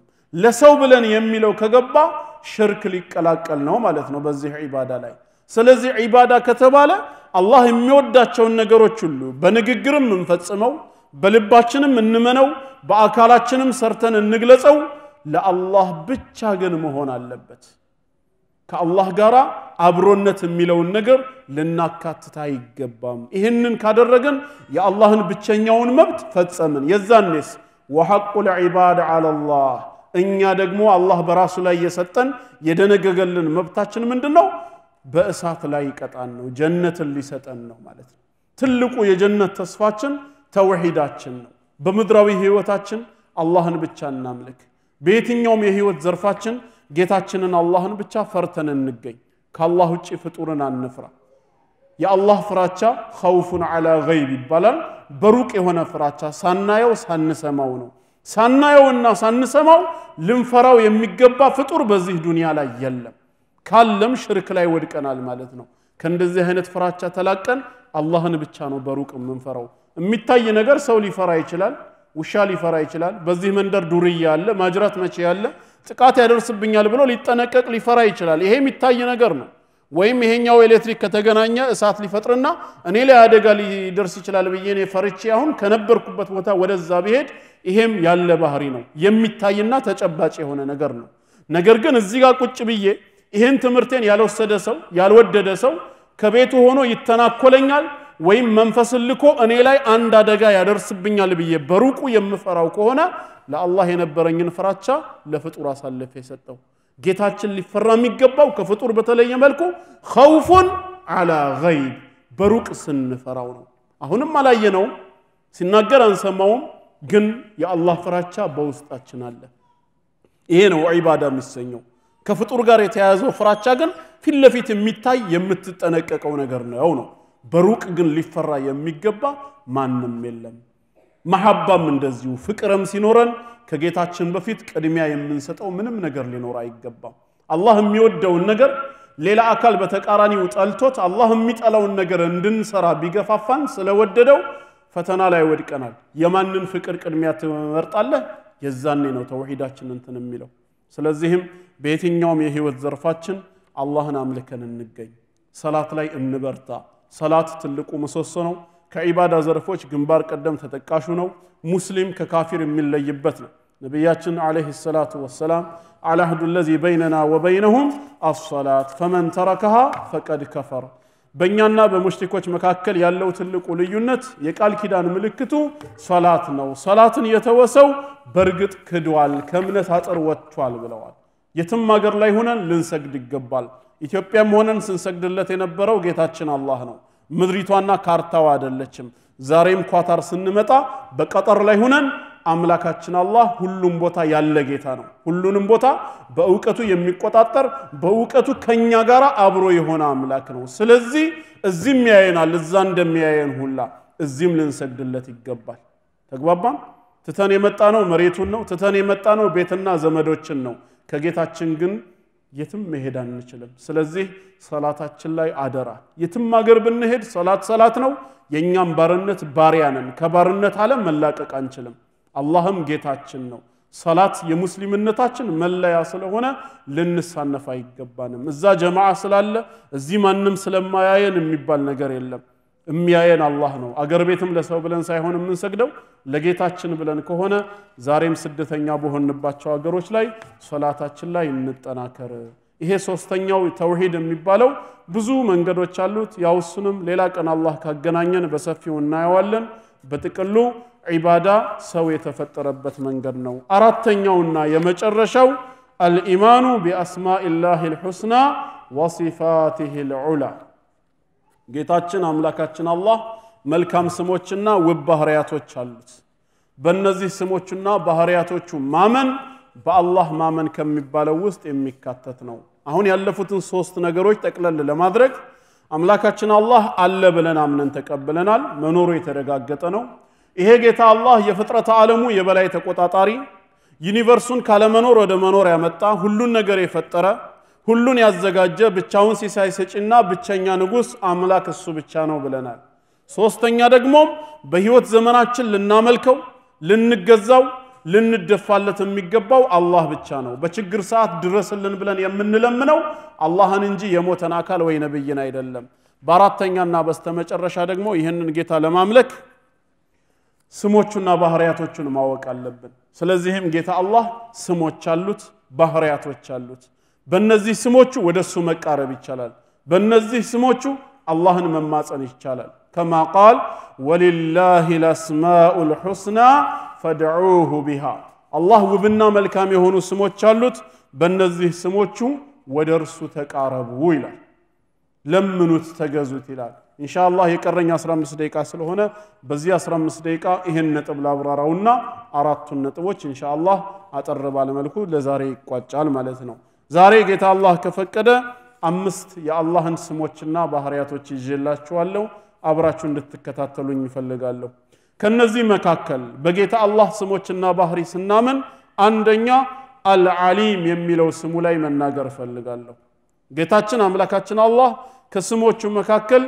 ለሰው ብለን የሚለው ከገባ ሽርክ ሊቀላቀል ነው ማለት ነው በዚህ ዒባዳ ላይ ስለዚህ ዒባዳ ከተባለ አላህ የሚወዳቸውን ነገሮች ሁሉ በንግግርም እንፈጽመው፣ በልባችንም እንመነው፣ በአካላችንም ሰርተን እንግለጸው። ለአላህ ብቻ ግን መሆን አለበት። ከአላህ ጋር አብሮነት የሚለውን ነገር ልናካትት አይገባም። ይህንን ካደረግን የአላህን ብቸኛውን መብት ፈጸምን። የዛኔስ ወሐቁ ልዒባድ አላላህ እኛ ደግሞ አላህ በራሱ ላይ የሰጠን የደነገገልን መብታችን ምንድን ነው? በእሳት ላይ ይቀጣን ነው፣ ጀነትን ሊሰጠን ነው ማለት ነው። ትልቁ የጀነት ተስፋችን ተውሂዳችን ነው። በምድራዊ ህይወታችን አላህን ብቻ እናምልክ። በየትኛውም የህይወት ዘርፋችን ጌታችንን አላህን ብቻ ፈርተን እንገኝ። ከአላህ ውጭ ፍጡርን አንፍራ። የአላህ ፍራቻ ኸውፉን ዓላ ገይብ ይባላል። በሩቅ የሆነ ፍራቻ ሳናየው ሳንሰማው ነው። ሳናየውና ሳንሰማው ልንፈራው የሚገባ ፍጡር በዚህ ዱንያ ላይ የለም። ካለም ሽርክ ላይ ወድቀናል ማለት ነው። ከእንደዚህ አይነት ፍራቻ ተላቀን አላህን ብቻ ነው በሩቅ የምንፈራው። የሚታይ ነገር ሰው ሊፈራ ይችላል፣ ውሻ ሊፈራ ይችላል። በዚህ መንደር ዱርያ አለ፣ ማጅራት መቼ ያለ ጥቃት ያደርስብኛል ብሎ ሊጠነቀቅ ሊፈራ ይችላል። ይሄ የሚታይ ነገር ነው። ወይም ይሄኛው ኤሌክትሪክ ከተገናኘ እሳት ሊፈጥርና እኔ ላይ አደጋ ሊደርስ ይችላል ብዬ እኔ ፈርቼ አሁን ከነበርኩበት ቦታ ወደዛ ብሄድ ይሄም ያለ ባህሪ ነው። የሚታይና ተጨባጭ የሆነ ነገር ነው። ነገር ግን እዚህ ጋር ቁጭ ብዬ ይህን ትምህርቴን ያልወሰደ ሰው ያልወደደ ሰው ከቤቱ ሆኖ ይተናኮለኛል ወይም መንፈስ ልኮ እኔ ላይ አንድ አደጋ ያደርስብኛል ብዬ በሩቁ የምፈራው ከሆነ ለአላህ የነበረኝን ፍራቻ ለፍጡር አሳልፌ የሰጠው። ጌታችን ሊፈራ የሚገባው ከፍጡር በተለየ መልኩ ኸውፉን አላ ገይብ በሩቅ ስንፈራው ነው። አሁንም አላየነውም፣ ሲናገር አንሰማውም፣ ግን የአላህ ፍራቻ በውስጣችን አለ። ይሄ ነው ዒባዳ የሚሰኘው። ከፍጡር ጋር የተያያዘው ፍራቻ ግን ፊት ለፊት የሚታይ የምትጠነቀቀው ነገር ነው ነው። በሩቅ ግን ሊፈራ የሚገባ ማንም የለም። መሐባም እንደዚሁ ፍቅርም ሲኖረን ከጌታችን በፊት ቅድሚያ የምንሰጠው ምንም ነገር ሊኖር አይገባም። አላህ የሚወደውን ነገር ሌላ አካል በተቃራኒው ጠልቶት አላህ የሚጠላውን ነገር እንድንሰራ ቢገፋፋን ስለወደደው ፈተና ላይ ወድቀናል። የማንን ፍቅር ቅድሚያ ትመርጣለህ? የዛኔ ነው ተውሂዳችን እንትን የሚለው። ስለዚህም በየትኛውም የህይወት ዘርፋችን አላህን አምልከን እንገኝ። ሰላት ላይ እንበርታ። ሰላት ትልቁ ምሰሶ ነው። ከዒባዳ ዘርፎች ግንባር ቀደም ተጠቃሹ ነው። ሙስሊም ከካፊር የሚለይበት ነው። ነቢያችን ዓለይሂ ሰላቱ ወሰላም አልአህዱ ለዚ በይነና ወበይነሁም አሰላት ፈመን ተረከሃ ፈቀድ ከፈር። በእኛና በሙሽሪኮች መካከል ያለው ትልቁ ልዩነት የቃል ኪዳን ምልክቱ ሰላት ነው። ሰላትን የተወሰው በእርግጥ ክዷል፣ ከእምነት አጥር ወጥቷል ብለዋል። የትም ሀገር ላይ ሆነን ልንሰግድ ይገባል። ኢትዮጵያም ሆነን ስንሰግድለት የነበረው ጌታችን አላህ ነው። ምድሪቷና ካርታው አይደለችም። ዛሬም ኳታር ስንመጣ በቀጠር ላይ ሁነን አምላካችን አላህ ሁሉም ቦታ ያለ ጌታ ነው። ሁሉንም ቦታ በእውቀቱ የሚቆጣጠር በእውቀቱ ከኛ ጋር አብሮ የሆነ አምላክ ነው። ስለዚህ እዚህም ያየናል፣ እዛ እንደሚያየን ሁላ እዚህም ልንሰግድለት ይገባል። ተግባባን? ትተን የመጣ ነው መሬቱን ነው። ትተን የመጣ ነው ቤትና ዘመዶችን ነው። ከጌታችን ግን የትም መሄድ አንችልም። ስለዚህ ሰላታችን ላይ አደራ። የትም አገር ብንሄድ ሰላት ሰላት ነው። የእኛም ባርነት ባሪያ ነን። ከባርነት ዓለም መላቀቅ አንችልም። አላህም ጌታችን ነው። ሰላት የሙስሊምነታችን መለያ ስለሆነ ልንሳነፍ አይገባንም። እዛ ጀማዓ ስላለ እዚህ ማንም ስለማያየን የሚባል ነገር የለም። የሚያየን አላህ ነው። አገር ቤትም ለሰው ብለን ሳይሆን የምንሰግደው ለጌታችን ብለን ከሆነ ዛሬም ስደተኛ በሆንባቸው አገሮች ላይ ሶላታችን ላይ እንጠናከር። ይሄ ሶስተኛው ተውሂድ የሚባለው ብዙ መንገዶች አሉት። ያውሱንም ሌላ ቀን አላህ ካገናኘን በሰፊው እናየዋለን። በጥቅሉ ዒባዳ ሰው የተፈጠረበት መንገድ ነው። አራተኛውና የመጨረሻው አልኢማኑ ቢአስማኢላህ ልሑስና ወሲፋትህ ልዑላ ጌታችን አምላካችን አላህ መልካም ስሞችና ውብ ባህርያቶች አሉት። በእነዚህ ስሞችና ባህርያቶቹ ማመን በአላህ ማመን ከሚባለው ውስጥ የሚካተት ነው። አሁን ያለፉትን ሶስት ነገሮች ጠቅለል ለማድረግ አምላካችን አላህ አለ ብለን አምነን ተቀብለናል። መኖሩ የተረጋገጠ ነው። ይሄ ጌታ አላህ የፍጥረት ዓለሙ የበላይ ተቆጣጣሪ፣ ዩኒቨርሱን ካለመኖር ወደ መኖር ያመጣ፣ ሁሉን ነገር የፈጠረ ሁሉን ያዘጋጀ ብቻውን ሲሳይ ሰጪና ብቸኛ ንጉሥ አምላክ እሱ ብቻ ነው ብለናል። ሶስተኛ ደግሞ በህይወት ዘመናችን ልናመልከው፣ ልንገዛው፣ ልንደፋለት የሚገባው አላህ ብቻ ነው። በችግር ሰዓት ድረስልን ብለን የምንለምነው አላህን እንጂ የሞተን አካል ወይ ነብይን አይደለም። በአራተኛና በስተመጨረሻ ደግሞ ይህንን ጌታ ለማምለክ ስሞቹና ባህርያቶቹን ማወቅ አለብን። ስለዚህም ጌታ አላህ ስሞች አሉት፣ ባህሪያቶች አሉት። በእነዚህ ስሞቹ ወደ እሱ መቃረብ ይቻላል። በእነዚህ ስሞቹ አላህን መማፀን ይቻላል። ከማ ቃል ወሊላሂ ልአስማኡ ልሑስና ፈድዑሁ ቢሃ አላህ ውብና መልካም የሆኑ ስሞች አሉት። በእነዚህ ስሞቹ ወደ እርሱ ተቃረቡ ይላል። ለምኑት፣ ተገዙት ይላል። ኢንሻአላህ የቀረኝ 15 ደቂቃ ስለሆነ በዚህ 15 ደቂቃ ይህን ነጥብ ላብራራውና አራቱን ነጥቦች እንሻ አጠር ባለ ለዛሬ ይቋጫል ማለት ነው። ዛሬ ጌታ አላህ ከፈቀደ አምስት የአላህን ስሞችና ባህሪያቶች ይዤላችኋለሁ። አብራችሁ እንድትከታተሉኝ ይፈልጋለሁ። ከነዚህ መካከል በጌታ አላህ ስሞችና ባህሪ ስናምን አንደኛ አልዓሊም የሚለው ስሙ ላይ መናገር እፈልጋለሁ። ጌታችን አምላካችን አላህ ከስሞቹ መካከል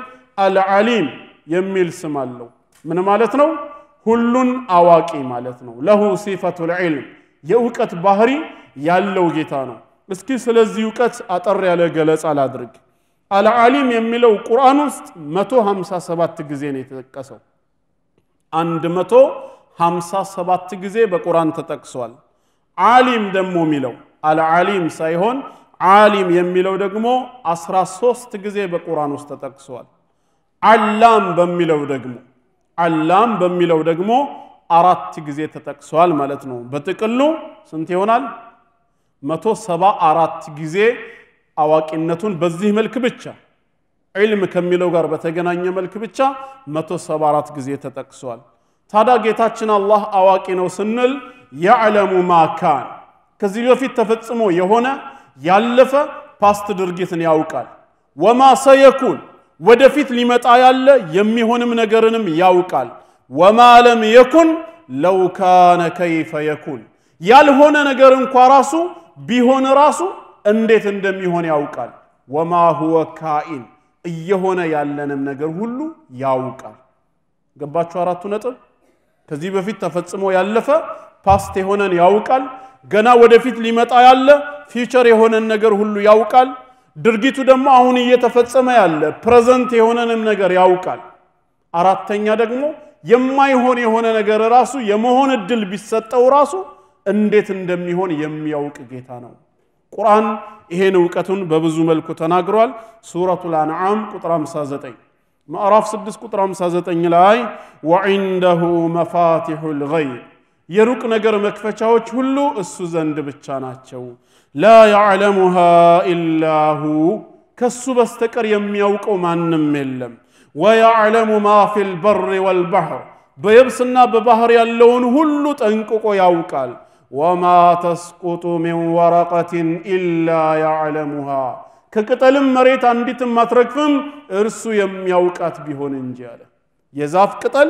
አልዓሊም የሚል ስም አለው። ምን ማለት ነው? ሁሉን አዋቂ ማለት ነው። ለሁ ሲፈቱል ዒልም የእውቀት ባህሪ ያለው ጌታ ነው። እስኪ ስለዚህ እውቀት አጠር ያለ ገለጻ ላድርግ። አልዓሊም የሚለው ቁርአን ውስጥ 157 ጊዜ ነው የተጠቀሰው። 157 ጊዜ በቁርአን ተጠቅሷል። ዓሊም ደግሞ የሚለው አልዓሊም ሳይሆን ዓሊም የሚለው ደግሞ 13 ጊዜ በቁርአን ውስጥ ተጠቅሷል። ዓላም በሚለው ደግሞ ዓላም በሚለው ደግሞ አራት ጊዜ ተጠቅሷል ማለት ነው። በጥቅሉ ስንት ይሆናል? መቶ ሰባ አራት ጊዜ አዋቂነቱን በዚህ መልክ ብቻ ዒልም ከሚለው ጋር በተገናኘ መልክ ብቻ መቶ ሰባ አራት ጊዜ ተጠቅሷል። ታዲያ ጌታችን አላህ አዋቂ ነው ስንል ያዕለሙ ማካን ከዚህ በፊት ተፈጽሞ የሆነ ያለፈ ፓስት ድርጊትን ያውቃል። ወማ ሰየኩን ወደፊት ሊመጣ ያለ የሚሆንም ነገርንም ያውቃል። ወማ ለም የኩን ለው ካነ ከይፈ የኩን ያልሆነ ነገር እንኳ ራሱ ቢሆን ራሱ እንዴት እንደሚሆን ያውቃል። ወማ ሁወ ካኢን እየሆነ ያለንም ነገር ሁሉ ያውቃል። ገባችሁ? አራቱ ነጥብ ከዚህ በፊት ተፈጽሞ ያለፈ ፓስት የሆነን ያውቃል። ገና ወደፊት ሊመጣ ያለ ፊውቸር የሆነን ነገር ሁሉ ያውቃል። ድርጊቱ ደግሞ አሁን እየተፈጸመ ያለ ፕሬዘንት የሆነንም ነገር ያውቃል። አራተኛ ደግሞ የማይሆን የሆነ ነገር ራሱ የመሆን እድል ቢሰጠው ራሱ እንዴት እንደሚሆን የሚያውቅ ጌታ ነው። ቁርአን ይሄን እውቀቱን በብዙ መልኩ ተናግሯል። ሱረቱል አንዓም ቁጥር 59 ማዕራፍ 6 ቁጥር 59 ላይ ወዒንደሁ መፋቲሑል ልገይ የሩቅ ነገር መክፈቻዎች ሁሉ እሱ ዘንድ ብቻ ናቸው። ላ ያዕለሙሃ ኢላሁ ከሱ በስተቀር የሚያውቀው ማንም የለም። ወያዕለሙ ማ ፊል በሪ ወልባሕር በየብስና በባህር ያለውን ሁሉ ጠንቅቆ ያውቃል። ወማ ተስቁጡ ሚን ወረቀትን ኢላ ያዕለሙሃ ከቅጠልም መሬት አንዲትም አትረግፍም እርሱ የሚያውቃት ቢሆን እንጂ አለ። የዛፍ ቅጠል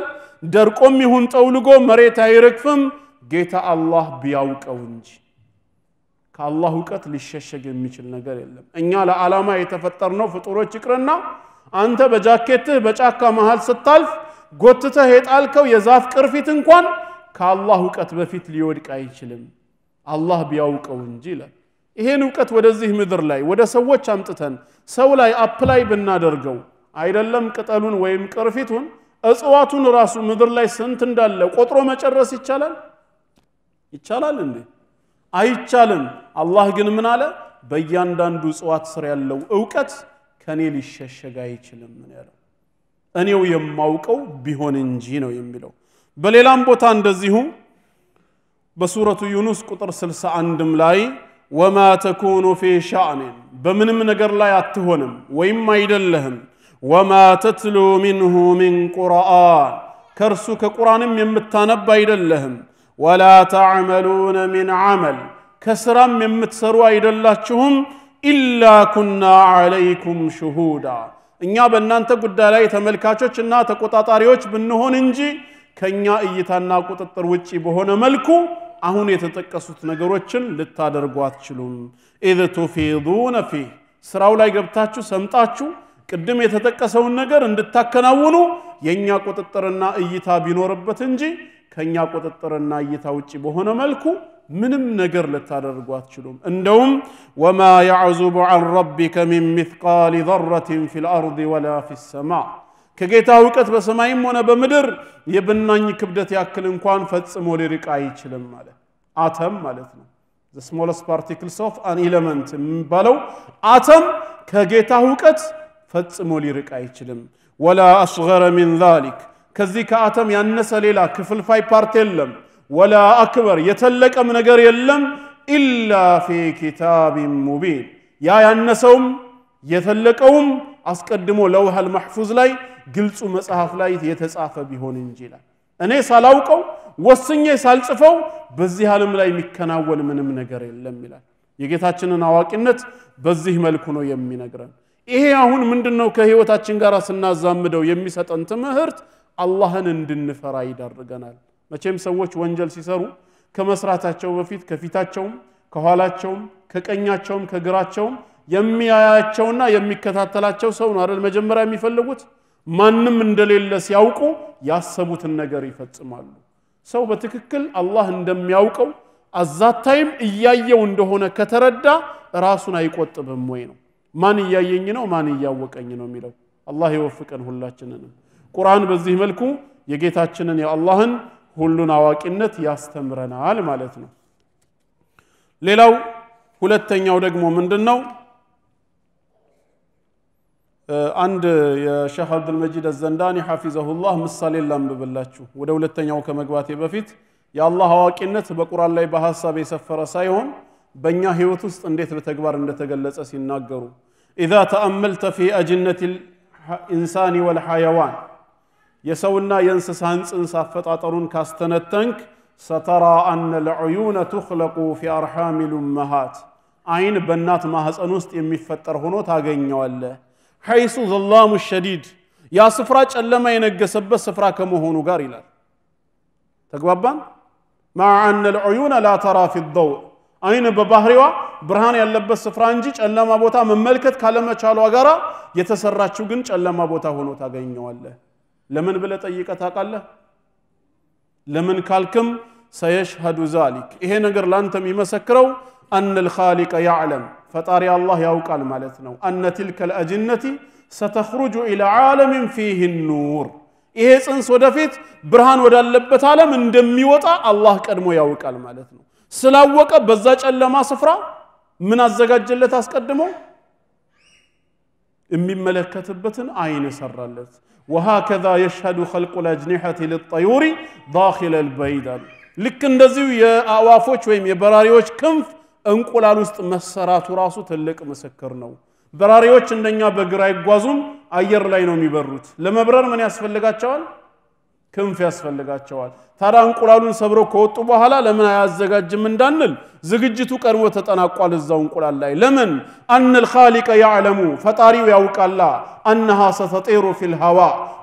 ደርቆም ይሁን ጠውልጎ መሬት አይረግፍም ጌታ አላህ ቢያውቀው እንጂ። ከአላህ እውቀት ሊሸሸግ የሚችል ነገር የለም። እኛ ለዓላማ የተፈጠርነው ፍጡሮች ይቅርና አንተ በጃኬትህ በጫካ መሃል ስታልፍ ጎትተህ የጣልከው የዛፍ ቅርፊት እንኳን ከአላህ እውቀት በፊት ሊወድቅ አይችልም አላህ ቢያውቀው እንጂ ይላል ይሄን እውቀት ወደዚህ ምድር ላይ ወደ ሰዎች አምጥተን ሰው ላይ አፕላይ ብናደርገው አይደለም ቅጠሉን ወይም ቅርፊቱን እጽዋቱን ራሱ ምድር ላይ ስንት እንዳለ ቆጥሮ መጨረስ ይቻላል ይቻላል እንዴ አይቻልም አላህ ግን ምን አለ በእያንዳንዱ እጽዋት ስር ያለው እውቀት ከኔ ሊሸሸግ አይችልም ያለው እኔው የማውቀው ቢሆን እንጂ ነው የሚለው በሌላም ቦታ እንደዚሁ በሱረቱ ዩኑስ ቁጥር 61 ላይ ወማ ተኩኑ ፊ ሻእኒን በምንም ነገር ላይ አትሆንም ወይም አይደለህም ወማ ተትሉ ሚንሁ ሚን ቁርአን ከእርሱ ከቁርአንም የምታነብ አይደለህም ወላ ተዕመሉነ ሚን ዓመል ከስራም የምትሰሩ አይደላችሁም ኢላ ኩና ዓለይኩም ሽሁዳ እኛ በእናንተ ጉዳይ ላይ ተመልካቾች እና ተቆጣጣሪዎች ብንሆን እንጂ ከኛ እይታና ቁጥጥር ውጪ በሆነ መልኩ አሁን የተጠቀሱት ነገሮችን ልታደርጉ አትችሉም። ኢዝ ቱፊዱነ ፊህ ስራው ላይ ገብታችሁ ሰምጣችሁ ቅድም የተጠቀሰውን ነገር እንድታከናውኑ የእኛ ቁጥጥርና እይታ ቢኖርበት እንጂ ከእኛ ቁጥጥርና እይታ ውጭ በሆነ መልኩ ምንም ነገር ልታደርጉ አትችሉም። እንደውም ወማ ያዕዙቡ ዐን ረቢከ ሚን ሚስቃሊ ዘረትን ፊል አርድ ወላ ፊ ሰማ' ከጌታ እውቀት በሰማይም ሆነ በምድር የብናኝ ክብደት ያክል እንኳን ፈጽሞ ሊርቅ አይችልም አለ። አተም ማለት ነው። ዘ ስሞለስት ፓርቲክልስ ኦፍ አን ኤሌመንት የሚባለው አተም ከጌታ እውቀት ፈጽሞ ሊርቅ አይችልም። ወላ አስገረ ሚን ዛሊክ ከዚህ ከአተም ያነሰ ሌላ ክፍልፋይ ፓርት የለም። ወላ አክበር የተለቀም ነገር የለም። ኢላ ፊ ኪታቢን ሙቢን ያ ያነሰውም የተለቀውም አስቀድሞ ለውሃል መሕፉዝ ላይ ግልጹ መጽሐፍ ላይ የተጻፈ ቢሆን እንጂ ይላል። እኔ ሳላውቀው ወስኜ ሳልጽፈው በዚህ ዓለም ላይ የሚከናወን ምንም ነገር የለም ይላል። የጌታችንን አዋቂነት በዚህ መልኩ ነው የሚነግረን። ይሄ አሁን ምንድን ነው ከህይወታችን ጋር ስናዛምደው የሚሰጠን ትምህርት አላህን እንድንፈራ ይዳርገናል። መቼም ሰዎች ወንጀል ሲሰሩ ከመስራታቸው በፊት ከፊታቸውም ከኋላቸውም ከቀኛቸውም ከግራቸውም የሚያያቸውና የሚከታተላቸው ሰው ነው አይደል መጀመሪያ የሚፈልጉት። ማንም እንደሌለ ሲያውቁ ያሰቡትን ነገር ይፈጽማሉ። ሰው በትክክል አላህ እንደሚያውቀው አዛታይም እያየው እንደሆነ ከተረዳ ራሱን አይቆጥብም ወይ ነው። ማን እያየኝ ነው፣ ማን እያወቀኝ ነው የሚለው አላህ ይወፍቀን ሁላችንንም። ቁርአን በዚህ መልኩ የጌታችንን የአላህን ሁሉን አዋቂነት ያስተምረናል ማለት ነው። ሌላው ሁለተኛው ደግሞ ምንድን ነው? አንድ የሼህ አብዱልመጂድ አዘንዳኒ ሐፊዘሁላህ ምሳሌ ላንብብላችሁ ወደ ሁለተኛው ከመግባቴ በፊት የአላህ አዋቂነት በቁርአን ላይ በሐሳብ የሰፈረ ሳይሆን በእኛ ህይወት ውስጥ እንዴት በተግባር እንደተገለጸ ሲናገሩ ኢዛ ተአመልተ ፊ አጅነት ኢንሳኒ ወልሐያዋን የሰውና የእንስሳን ጽንስ አፈጣጠሩን ካስተነተንክ ሰተራ አነ ልዕዩነ ትኽለቁ ፊ አርሓሚ ሉመሃት አይን በእናት ማህፀን ውስጥ የሚፈጠር ሆኖ ታገኘዋለህ حيث ظلام الشديد ያ ስፍራ ጨለማ የነገሰበት ስፍራ ከመሆኑ ጋር ይላል ተግባባን مع أن العيون لا ترى في الضوء አይን በባህሪዋ ብርሃን ያለበት ስፍራ እንጂ ጨለማ ቦታ መመልከት ካለመቻሏ ጋራ የተሰራችው ግን ጨለማ ቦታ ሆኖ ታገኘዋለህ ለምን ብለ ጠይቀ ታውቃለህ ለምን ካልክም ሰየሽሀዱ ዛሊክ ይሄ ነገር ለአንተ የሚመሰክረው አን ልካሊቀ ያዕለም فطاري الله يا يوقع المالتنا أن تلك الأجنة ستخرج إلى عالم فيه النور إيه سنس ودفيت برهان ودى اللبت عالم اندمي وطا الله كدمو يوقع المالتنا سلاوك بزاج ألا ما صفرا من الزقاج جلة تسقدمو إمي ملكة بتن عين سرالت وهكذا يشهد خلق الأجنحة للطيور داخل البيدل لكن دزيو يا أوافوش ويم يا براريوش كنف እንቁላል ውስጥ መሰራቱ ራሱ ትልቅ ምስክር ነው። በራሪዎች እንደኛ በግር አይጓዙም፣ አየር ላይ ነው የሚበሩት። ለመብረር ምን ያስፈልጋቸዋል? ክንፍ ያስፈልጋቸዋል። ታዲያ እንቁላሉን ሰብረው ከወጡ በኋላ ለምን አያዘጋጅም እንዳንል ዝግጅቱ ቀድሞ ተጠናቋል እዛው እንቁላል ላይ። ለምን አነል ኻሊቀ ያዕለሙ ፈጣሪው ያውቃላ አነሃ ሰተጤሩ ፊል ሀዋ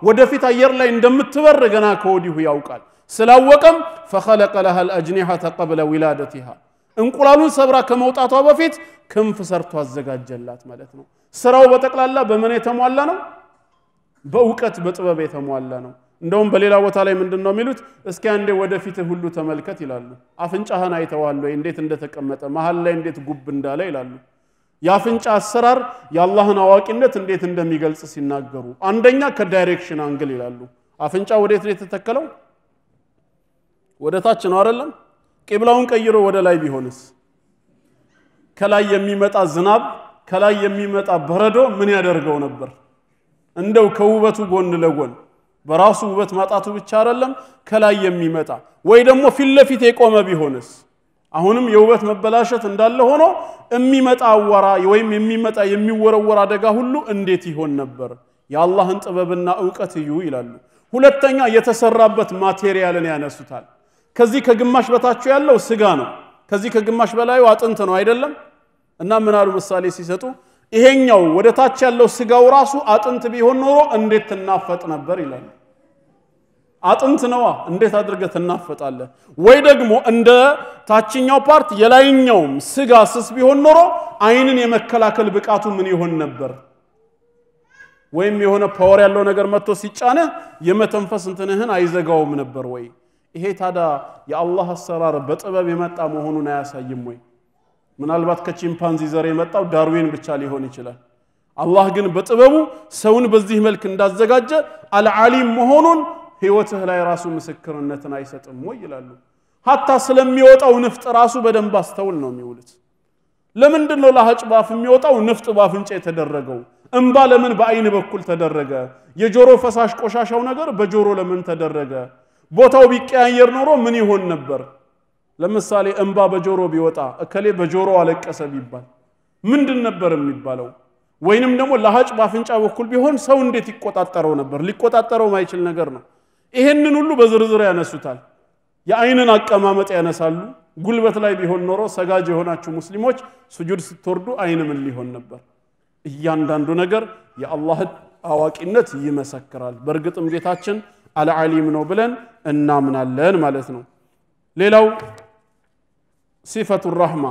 ወደፊት አየር ላይ እንደምትበር ገና ከወዲሁ ያውቃል። ስላወቀም ፈኸለቀ ለሃል አጅኒሐተ ቀብለ ዊላደቲሃ እንቁላሉን ሰብራ ከመውጣቷ በፊት ክንፍ ሰርቶ አዘጋጀላት ማለት ነው። ስራው በጠቅላላ በምን የተሟላ ነው? በእውቀት በጥበብ የተሟላ ነው። እንደውም በሌላ ቦታ ላይ ምንድን ነው የሚሉት? እስኪ አንዴ ወደፊት ሁሉ ተመልከት ይላሉ። አፍንጫህን አይተዋል ወይ? እንዴት እንደተቀመጠ መሀል ላይ እንዴት ጉብ እንዳለ ይላሉ። የአፍንጫ አሰራር የአላህን አዋቂነት እንዴት እንደሚገልጽ ሲናገሩ አንደኛ ከዳይሬክሽን አንግል ይላሉ። አፍንጫ ወዴት ነው የተተከለው? ወደ ታች ነው አይደለም? ቂብላውን ቀይሮ ወደ ላይ ቢሆንስ? ከላይ የሚመጣ ዝናብ፣ ከላይ የሚመጣ በረዶ ምን ያደርገው ነበር? እንደው ከውበቱ ጎን ለጎን በራሱ ውበት ማጣቱ ብቻ አይደለም፣ ከላይ የሚመጣ ወይ ደግሞ ፊት ለፊት የቆመ ቢሆንስ? አሁንም የውበት መበላሸት እንዳለ ሆኖ የሚመጣ አዋራ ወይም የሚመጣ የሚወረወር አደጋ ሁሉ እንዴት ይሆን ነበር? የአላህን ጥበብና እውቀት እዩ ይላሉ። ሁለተኛ የተሰራበት ማቴሪያልን ያነሱታል። ከዚህ ከግማሽ በታችሁ ያለው ስጋ ነው። ከዚህ ከግማሽ በላዩ አጥንት ነው አይደለም? እና ምን አሉ ምሳሌ ሲሰጡ ይሄኛው ወደ ታች ያለው ስጋው ራሱ አጥንት ቢሆን ኖሮ እንዴት ትናፈጥ ነበር ይላል አጥንት ነዋ፣ እንዴት አድርገህ ትናፈጣለህ? ወይ ደግሞ እንደ ታችኛው ፓርት የላይኛውም ስጋ ስስ ቢሆን ኖሮ አይንን የመከላከል ብቃቱ ምን ይሆን ነበር? ወይም የሆነ ፓወር ያለው ነገር መጥቶ ሲጫንህ የመተንፈስ እንትንህን አይዘጋውም ነበር ወይ? ይሄ ታዲያ የአላህ አሰራር በጥበብ የመጣ መሆኑን አያሳይም ወይ? ምናልባት ከቺምፓንዚ ዘር የመጣው ዳርዊን ብቻ ሊሆን ይችላል። አላህ ግን በጥበቡ ሰውን በዚህ መልክ እንዳዘጋጀ አልዓሊም መሆኑን ህይወትህ ላይ ራሱ ምስክርነትን አይሰጥም ወይ ይላሉ። ሀታ ስለሚወጣው ንፍጥ ራሱ በደንብ አስተውል ነው የሚውሉት። ለምንድን ነው ለሀጭ ባፍ የሚወጣው ንፍጥ ባፍንጫ የተደረገው? እምባ ለምን በአይን በኩል ተደረገ? የጆሮ ፈሳሽ ቆሻሻው ነገር በጆሮ ለምን ተደረገ? ቦታው ቢቀያየር ኖሮ ምን ይሆን ነበር? ለምሳሌ እንባ በጆሮ ቢወጣ እከሌ በጆሮ አለቀሰ ቢባል ምንድን ነበር የሚባለው? ወይንም ደግሞ ለሀጭ በአፍንጫ በኩል ቢሆን ሰው እንዴት ይቆጣጠረው ነበር? ሊቆጣጠረው ማይችል ነገር ነው። ይሄንን ሁሉ በዝርዝር ያነሱታል። የአይንን አቀማመጥ ያነሳሉ። ጉልበት ላይ ቢሆን ኖሮ ሰጋጅ የሆናችሁ ሙስሊሞች ስጁድ ስትወርዱ አይን ምን ሊሆን ነበር? እያንዳንዱ ነገር የአላህ አዋቂነት ይመሰክራል። በእርግጥም ጌታችን አልዓሊም ነው ብለን እናምናለን ማለት ነው። ሌላው ሲፈቱ ራህማ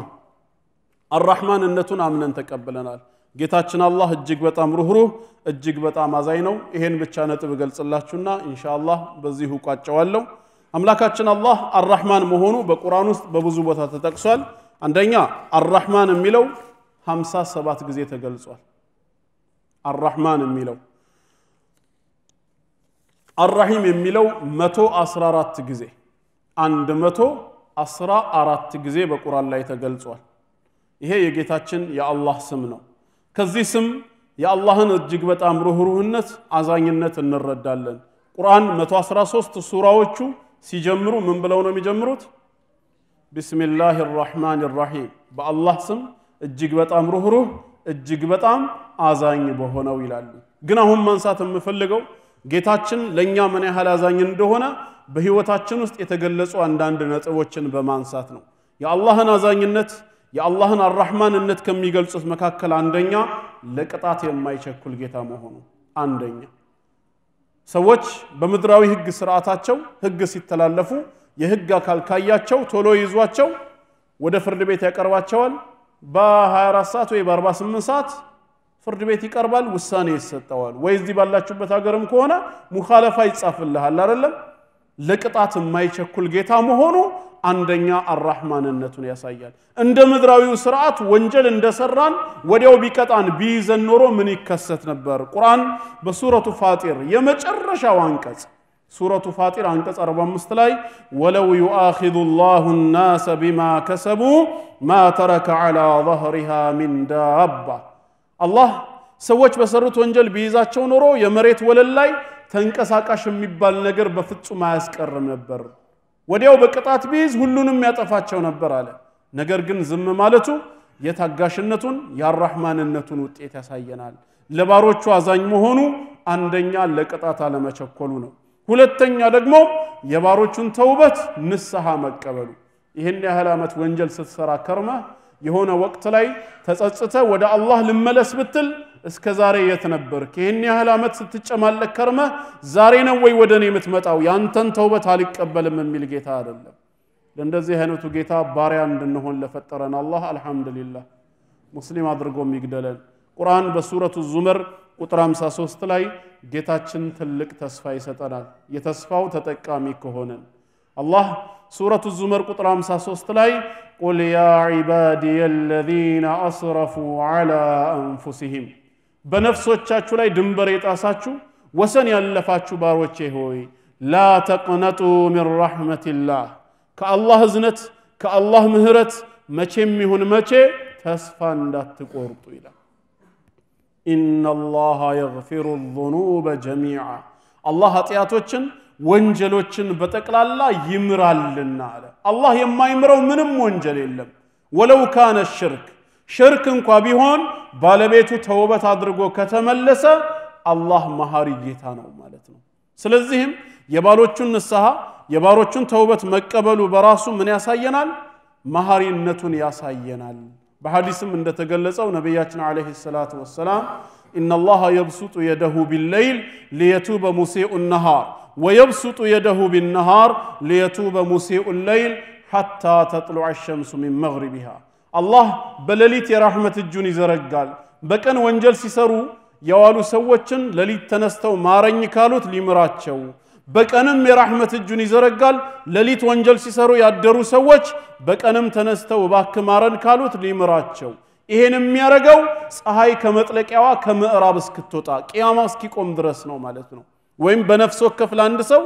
አራህማንነቱን አምነን ተቀብለናል። ጌታችን አላህ እጅግ በጣም ሩህሩህ እጅግ በጣም አዛኝ ነው። ይሄን ብቻ ነጥብ እገልጽላችሁና ኢንሻአላህ በዚሁ ቋጨዋለሁ። አምላካችን አላህ አራህማን መሆኑ በቁርአን ውስጥ በብዙ ቦታ ተጠቅሷል። አንደኛ አራህማን የሚለው 57 ጊዜ ተገልጿል። አራህማን የሚለው አራሂም የሚለው መቶ አስራ አራት ጊዜ አንድ መቶ አስራ አራት ጊዜ በቁርአን ላይ ተገልጿል። ይሄ የጌታችን የአላህ ስም ነው። ከዚህ ስም የአላህን እጅግ በጣም ሩህሩህነት፣ አዛኝነት እንረዳለን። ቁርአን 113 ሱራዎቹ ሲጀምሩ ምን ብለው ነው የሚጀምሩት? ቢስሚላህ ራህማን ራሂም፣ በአላህ ስም እጅግ በጣም ሩህሩህ እጅግ በጣም አዛኝ በሆነው ይላሉ። ግን አሁን ማንሳት የምፈልገው ጌታችን ለእኛ ምን ያህል አዛኝ እንደሆነ በህይወታችን ውስጥ የተገለጹ አንዳንድ ነጥቦችን በማንሳት ነው። የአላህን አዛኝነት የአላህን አራህማንነት ከሚገልጹት መካከል አንደኛ ለቅጣት የማይቸኩል ጌታ መሆኑ አንደኛ ሰዎች በምድራዊ ህግ ስርዓታቸው ህግ ሲተላለፉ የህግ አካል ካያቸው ቶሎ ይዟቸው ወደ ፍርድ ቤት ያቀርባቸዋል። በ24 ሰዓት ወይ በ48 ሰዓት فرد بيتي كربال وساني ستوال ويزدي بالله شبة تاقرم كونا مخالفة يتصاف الله الله رلم لكتات ما يشكل جيتا مهونو عندنا الرحمن النتون يا سيال عند مدراوي سرعات وانجل عند سران وديو بيكت عن بيز النورو من يكسط نبر قرآن بسورة فاتر يمجر رشاو انكس سورة فاتر انكس اربا مستلاي ولو يؤاخذ الله الناس بما كسبوا ما ترك على ظهرها من دابه አላህ ሰዎች በሰሩት ወንጀል ቢይዛቸው ኖሮ የመሬት ወለል ላይ ተንቀሳቃሽ የሚባል ነገር በፍጹም አያስቀርም ነበር። ወዲያው በቅጣት ቢይዝ ሁሉንም ያጠፋቸው ነበር አለ። ነገር ግን ዝም ማለቱ የታጋሽነቱን የአራህማንነቱን ውጤት ያሳየናል። ለባሮቹ አዛኝ መሆኑ አንደኛ ለቅጣት አለመቸኮሉ ነው። ሁለተኛ ደግሞ የባሮቹን ተውበት ንስሐ መቀበሉ። ይህን ያህል ዓመት ወንጀል ስትሰራ ከርመህ የሆነ ወቅት ላይ ተጸጽተ ወደ አላህ ልመለስ ብትል እስከ ዛሬ የት ነበርክ? ይህን ያህል ዓመት ስትጨማለቅ ከርመህ ዛሬ ነው ወይ ወደ እኔ የምትመጣው? ያንተን ተውበት አልቀበልም የሚል ጌታ አይደለም። ለእንደዚህ አይነቱ ጌታ ባሪያ እንድንሆን ለፈጠረን አላህ አልሐምዱሊላህ ሙስሊም አድርጎ ይግደለን። ቁርአን በሱረቱ ዙመር ቁጥር 53 ላይ ጌታችን ትልቅ ተስፋ ይሰጠናል፣ የተስፋው ተጠቃሚ ከሆነን አላህ ሱረቱ ዙመር ቁጥር 53 ላይ ቁል ያ ዒባድየ አለዚነ አስረፉ ዐላ አንፉሲሂም በነፍሶቻችሁ ላይ ድንበር የጣሳችሁ ወሰን ያለፋችሁ ባሮቼ ሆይ ላ ተቅነጡ ሚን ረሕመትላህ ከአላህ እዝነት ከአላህ ምህረት መቼም ይሁን መቼ ተስፋ እንዳትቆርጡ ይላል ኢነ አላህ የግፊሩ ዙኑበ ጀሚዓ አላህ ኃጢአቶችን ወንጀሎችን በጠቅላላ ይምራልና አለ። አላህ የማይምረው ምንም ወንጀል የለም። ወለው ካነ ሽርክ ሽርክ እንኳ ቢሆን ባለቤቱ ተውበት አድርጎ ከተመለሰ አላህ መሐሪ ጌታ ነው ማለት ነው። ስለዚህም የባሎቹን ንስሐ የባሮቹን ተውበት መቀበሉ በራሱ ምን ያሳየናል? መሐሪነቱን ያሳየናል። በሐዲስም እንደተገለጸው ነቢያችን ዓለይሂ ሰላቱ ወሰላም ኢነላሃ የብሱጡ የደሁ ቢለይል ሊየቱበ ሙሴኡ ነሃር ويبسط يده بالنهار ليتوب مسيء الليل حتى تطلع الشمس من مغربها الله بلليت يا رحمة الجني زرقال بكن وانجل سيسرو يوالو سوچن لليت تنستو مارن يكالوت لمراتشو بكنم يا رحمة الجني زرقال لليت وانجل سيسرو يادرو سوچ بكنم تنستو باك مارن كالوت لمراتشو إهن ميارقو سأهاي كمطلق يوا كمعراب اسكتوتا كياما اسكيكم درسنو مالتنو ወይም በነፍስ ወከፍ ለአንድ ሰው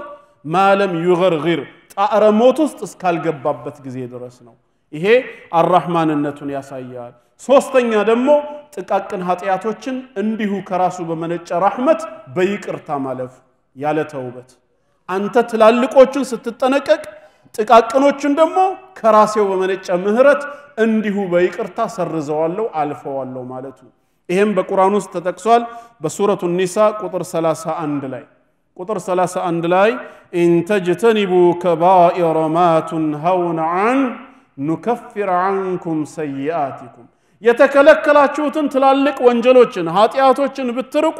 ማለም ዩገርጊር ጣዕረ ሞት ውስጥ እስካልገባበት ጊዜ ድረስ ነው። ይሄ አራህማንነቱን ያሳያል። ሶስተኛ ደግሞ ጥቃቅን ኃጢአቶችን እንዲሁ ከራሱ በመነጨ ራህመት በይቅርታ ማለፍ ያለ ተውበት። አንተ ትላልቆቹን ስትጠነቀቅ፣ ጥቃቅኖቹን ደግሞ ከራሴው በመነጨ ምህረት እንዲሁ በይቅርታ ሰርዘዋለሁ፣ አልፈዋለሁ ማለቱ። ይህም በቁርአን ውስጥ ተጠቅሷል። በሱረቱ ኒሳ ቁጥር 31 ላይ ቁጥር 31 ላይ ኢንተጅተኒቡ ከባኢረ ማቱን ሀውን አን ኑከፍር አንኩም ሰይአቲኩም የተከለከላችሁትን ትላልቅ ወንጀሎችን ኃጢአቶችን ብትርቁ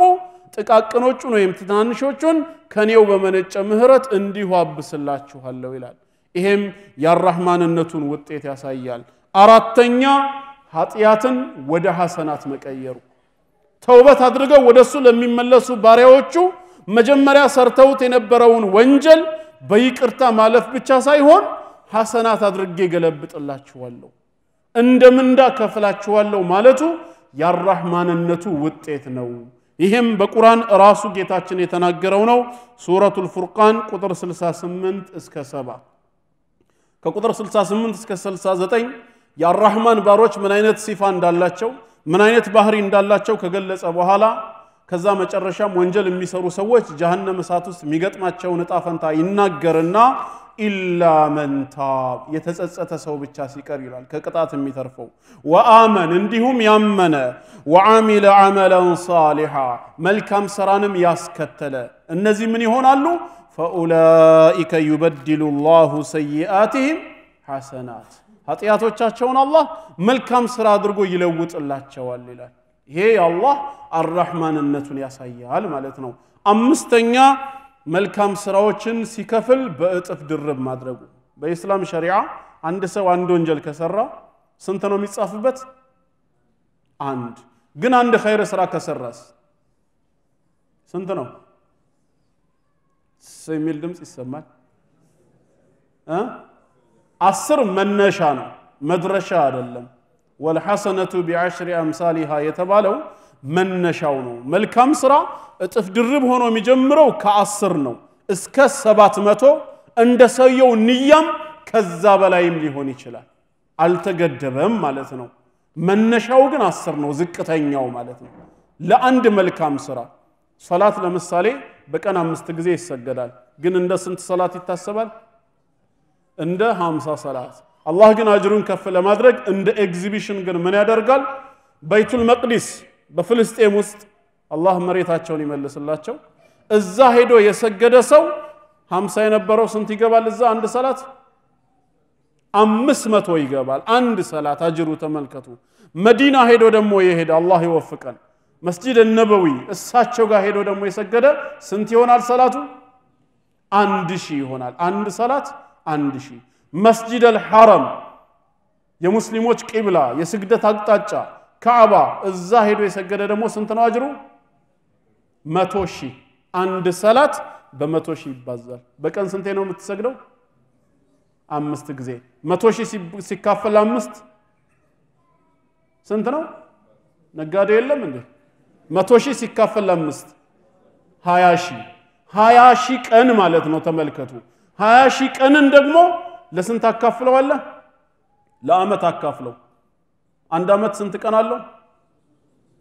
ጥቃቅኖቹን ወይም ትናንሾቹን ከኔው በመነጨ ምህረት እንዲሁ አብስላችኋለሁ ይላል። ይሄም የአራህማንነቱን ውጤት ያሳያል። አራተኛ ኃጢአትን ወደ ሐሰናት መቀየሩ ተውበት አድርገው ወደ እሱ ለሚመለሱ ባሪያዎቹ መጀመሪያ ሰርተውት የነበረውን ወንጀል በይቅርታ ማለፍ ብቻ ሳይሆን ሐሰናት አድርጌ ገለብጥላችኋለሁ፣ እንደ ምንዳ ከፍላችኋለሁ ማለቱ የአራህማንነቱ ውጤት ነው። ይህም በቁርአን ራሱ ጌታችን የተናገረው ነው። ሱረቱል ፉርቃን ቁጥር 68 እስከ 7 ከቁጥር 68 እስከ 69 የአራህማን ባሮች ምን አይነት ሲፋ እንዳላቸው ምን አይነት ባህሪ እንዳላቸው ከገለጸ በኋላ ከዛ መጨረሻም ወንጀል የሚሰሩ ሰዎች ጀሀነም እሳት ውስጥ የሚገጥማቸውን እጣ ፈንታ ይናገርና ኢላ መንታብ የተጸጸተ ሰው ብቻ ሲቀር ይላል ከቅጣት የሚተርፈው ወአመን እንዲሁም ያመነ ወአሚለ አመለን ሳሊሓ መልካም ስራንም ያስከተለ እነዚህ ምን ይሆናሉ ፈኡላኢከ ዩበድሉ ላሁ ሰይአትህም ሐሰናት ኃጢአቶቻቸውን አላህ መልካም ስራ አድርጎ ይለውጥላቸዋል ይላል ይሄ የአላህ አራህማንነቱን ያሳያል ማለት ነው። አምስተኛ መልካም ስራዎችን ሲከፍል በእጥፍ ድርብ ማድረጉ። በኢስላም ሸሪዓ አንድ ሰው አንድ ወንጀል ከሰራ ስንት ነው የሚጻፍበት? አንድ። ግን አንድ ኸይር ስራ ከሰራስ ስንት ነው? የሚል ድምፅ ይሰማል። አስር መነሻ ነው፣ መድረሻ አይደለም። ወልሐሰነቱ ቢዐሽሪ አምሳሊሃ የተባለው መነሻው ነው። መልካም ስራ እጥፍ ድርብ ሆኖ የሚጀምረው ከአስር ነው እስከ ሰባት መቶ እንደ ሰውየው ንያም ከዛ በላይም ሊሆን ይችላል። አልተገደበም ማለት ነው። መነሻው ግን አስር ነው፣ ዝቅተኛው ማለት ነው። ለአንድ መልካም ስራ ሰላት ለምሳሌ በቀን አምስት ጊዜ ይሰገዳል። ግን እንደ ስንት ሰላት ይታሰባል? እንደ ሀምሳ ሰላት አላህ ግን አጅሩን ከፍ ለማድረግ እንደ ኤግዚቢሽን ግን ምን ያደርጋል? በይቱል መቅዲስ በፍልስጤም ውስጥ አላህ መሬታቸውን ይመልስላቸው። እዛ ሄዶ የሰገደ ሰው ሀምሳ የነበረው ስንት ይገባል? እዛ አንድ ሰላት አምስት መቶ ይገባል። አንድ ሰላት አጅሩ ተመልከቱ። መዲና ሄዶ ደግሞ የሄደ አላህ ይወፍቀን። መስጂድ ነበዊ እሳቸው ጋር ሄዶ ደግሞ የሰገደ ስንት ይሆናል ሰላቱ? አንድ ሺህ ይሆናል። አንድ ሰላት አንድ ሺህ መስጂደል ሐረም የሙስሊሞች ቂብላ የስግደት አቅጣጫ ካዕባ፣ እዛ ሄዶ የሰገደ ደግሞ ስንት ነው አጅሩ? መቶ ሺህ አንድ ሰላት በመቶ ሺህ ይባዛል። በቀን ስንቴ ነው የምትሰግደው? አምስት ጊዜ። መቶ ሺህ ሲካፈል አምስት ስንት ነው? ነጋዴ የለም እንዴ? መቶ ሺህ ሲካፈል አምስት ሀያ ሺህ ሀያ ሺህ ቀን ማለት ነው። ተመልከቱ፣ ሀያ ሺህ ቀንን ደግሞ ለስንት አካፍለዋለህ? ለአመት አካፍለው። አንድ አመት ስንት ቀን አለው?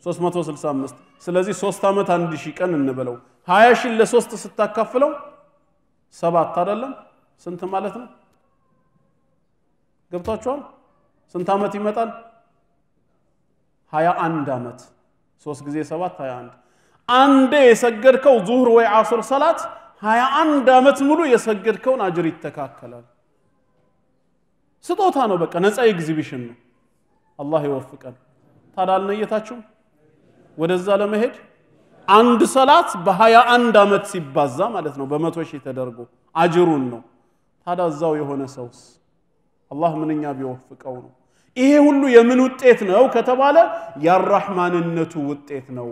365 ስለዚህ ሶስት አመት አንድ ሺህ ቀን እንበለው። 20 ሺህ ለሶስት ስታካፍለው ሰባት አይደለም ስንት ማለት ነው? ገብቷችኋል? ስንት አመት ይመጣል? 21 አመት። ሶስት ጊዜ ሰባት 21 አንዴ የሰገድከው ዙሁር ወይ አሱር ሰላት 21 አመት ሙሉ የሰገድከውን አጅር ይተካከላል። ስጦታ ነው። በቃ ነፃ ኤግዚቢሽን ነው። አላህ ይወፍቀን። ታዲያ አልነየታችሁም ወደዛ ለመሄድ? አንድ ሰላት በሀያ አንድ ዓመት ሲባዛ ማለት ነው በመቶ ሺህ ተደርጎ አጅሩን ነው። ታዲያ እዛው የሆነ ሰውስ አላህ ምንኛ ቢወፍቀው ነው። ይሄ ሁሉ የምን ውጤት ነው ከተባለ ያራህማንነቱ ውጤት ነው።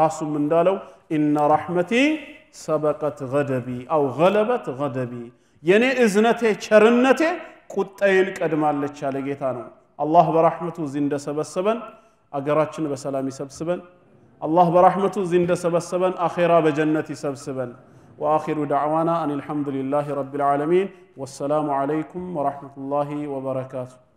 ራሱም እንዳለው ኢነ ራሕመቲ ሰበቀት ገደቢ አው ገለበት ገደቢ የእኔ እዝነቴ ቸርነቴ ቁጣዬን ቀድማለች ያለ ጌታ ነው። አላህ በራህመቱ እዚህ እንደሰበሰበን አገራችን በሰላም ይሰብስበን። አላህ በራህመቱ እዚህ እንደሰበሰበን አኼራ በጀነት ይሰብስበን። وآخر دعوانا أن الحمد لله رب العالمين والسلام عليكم ورحمة الله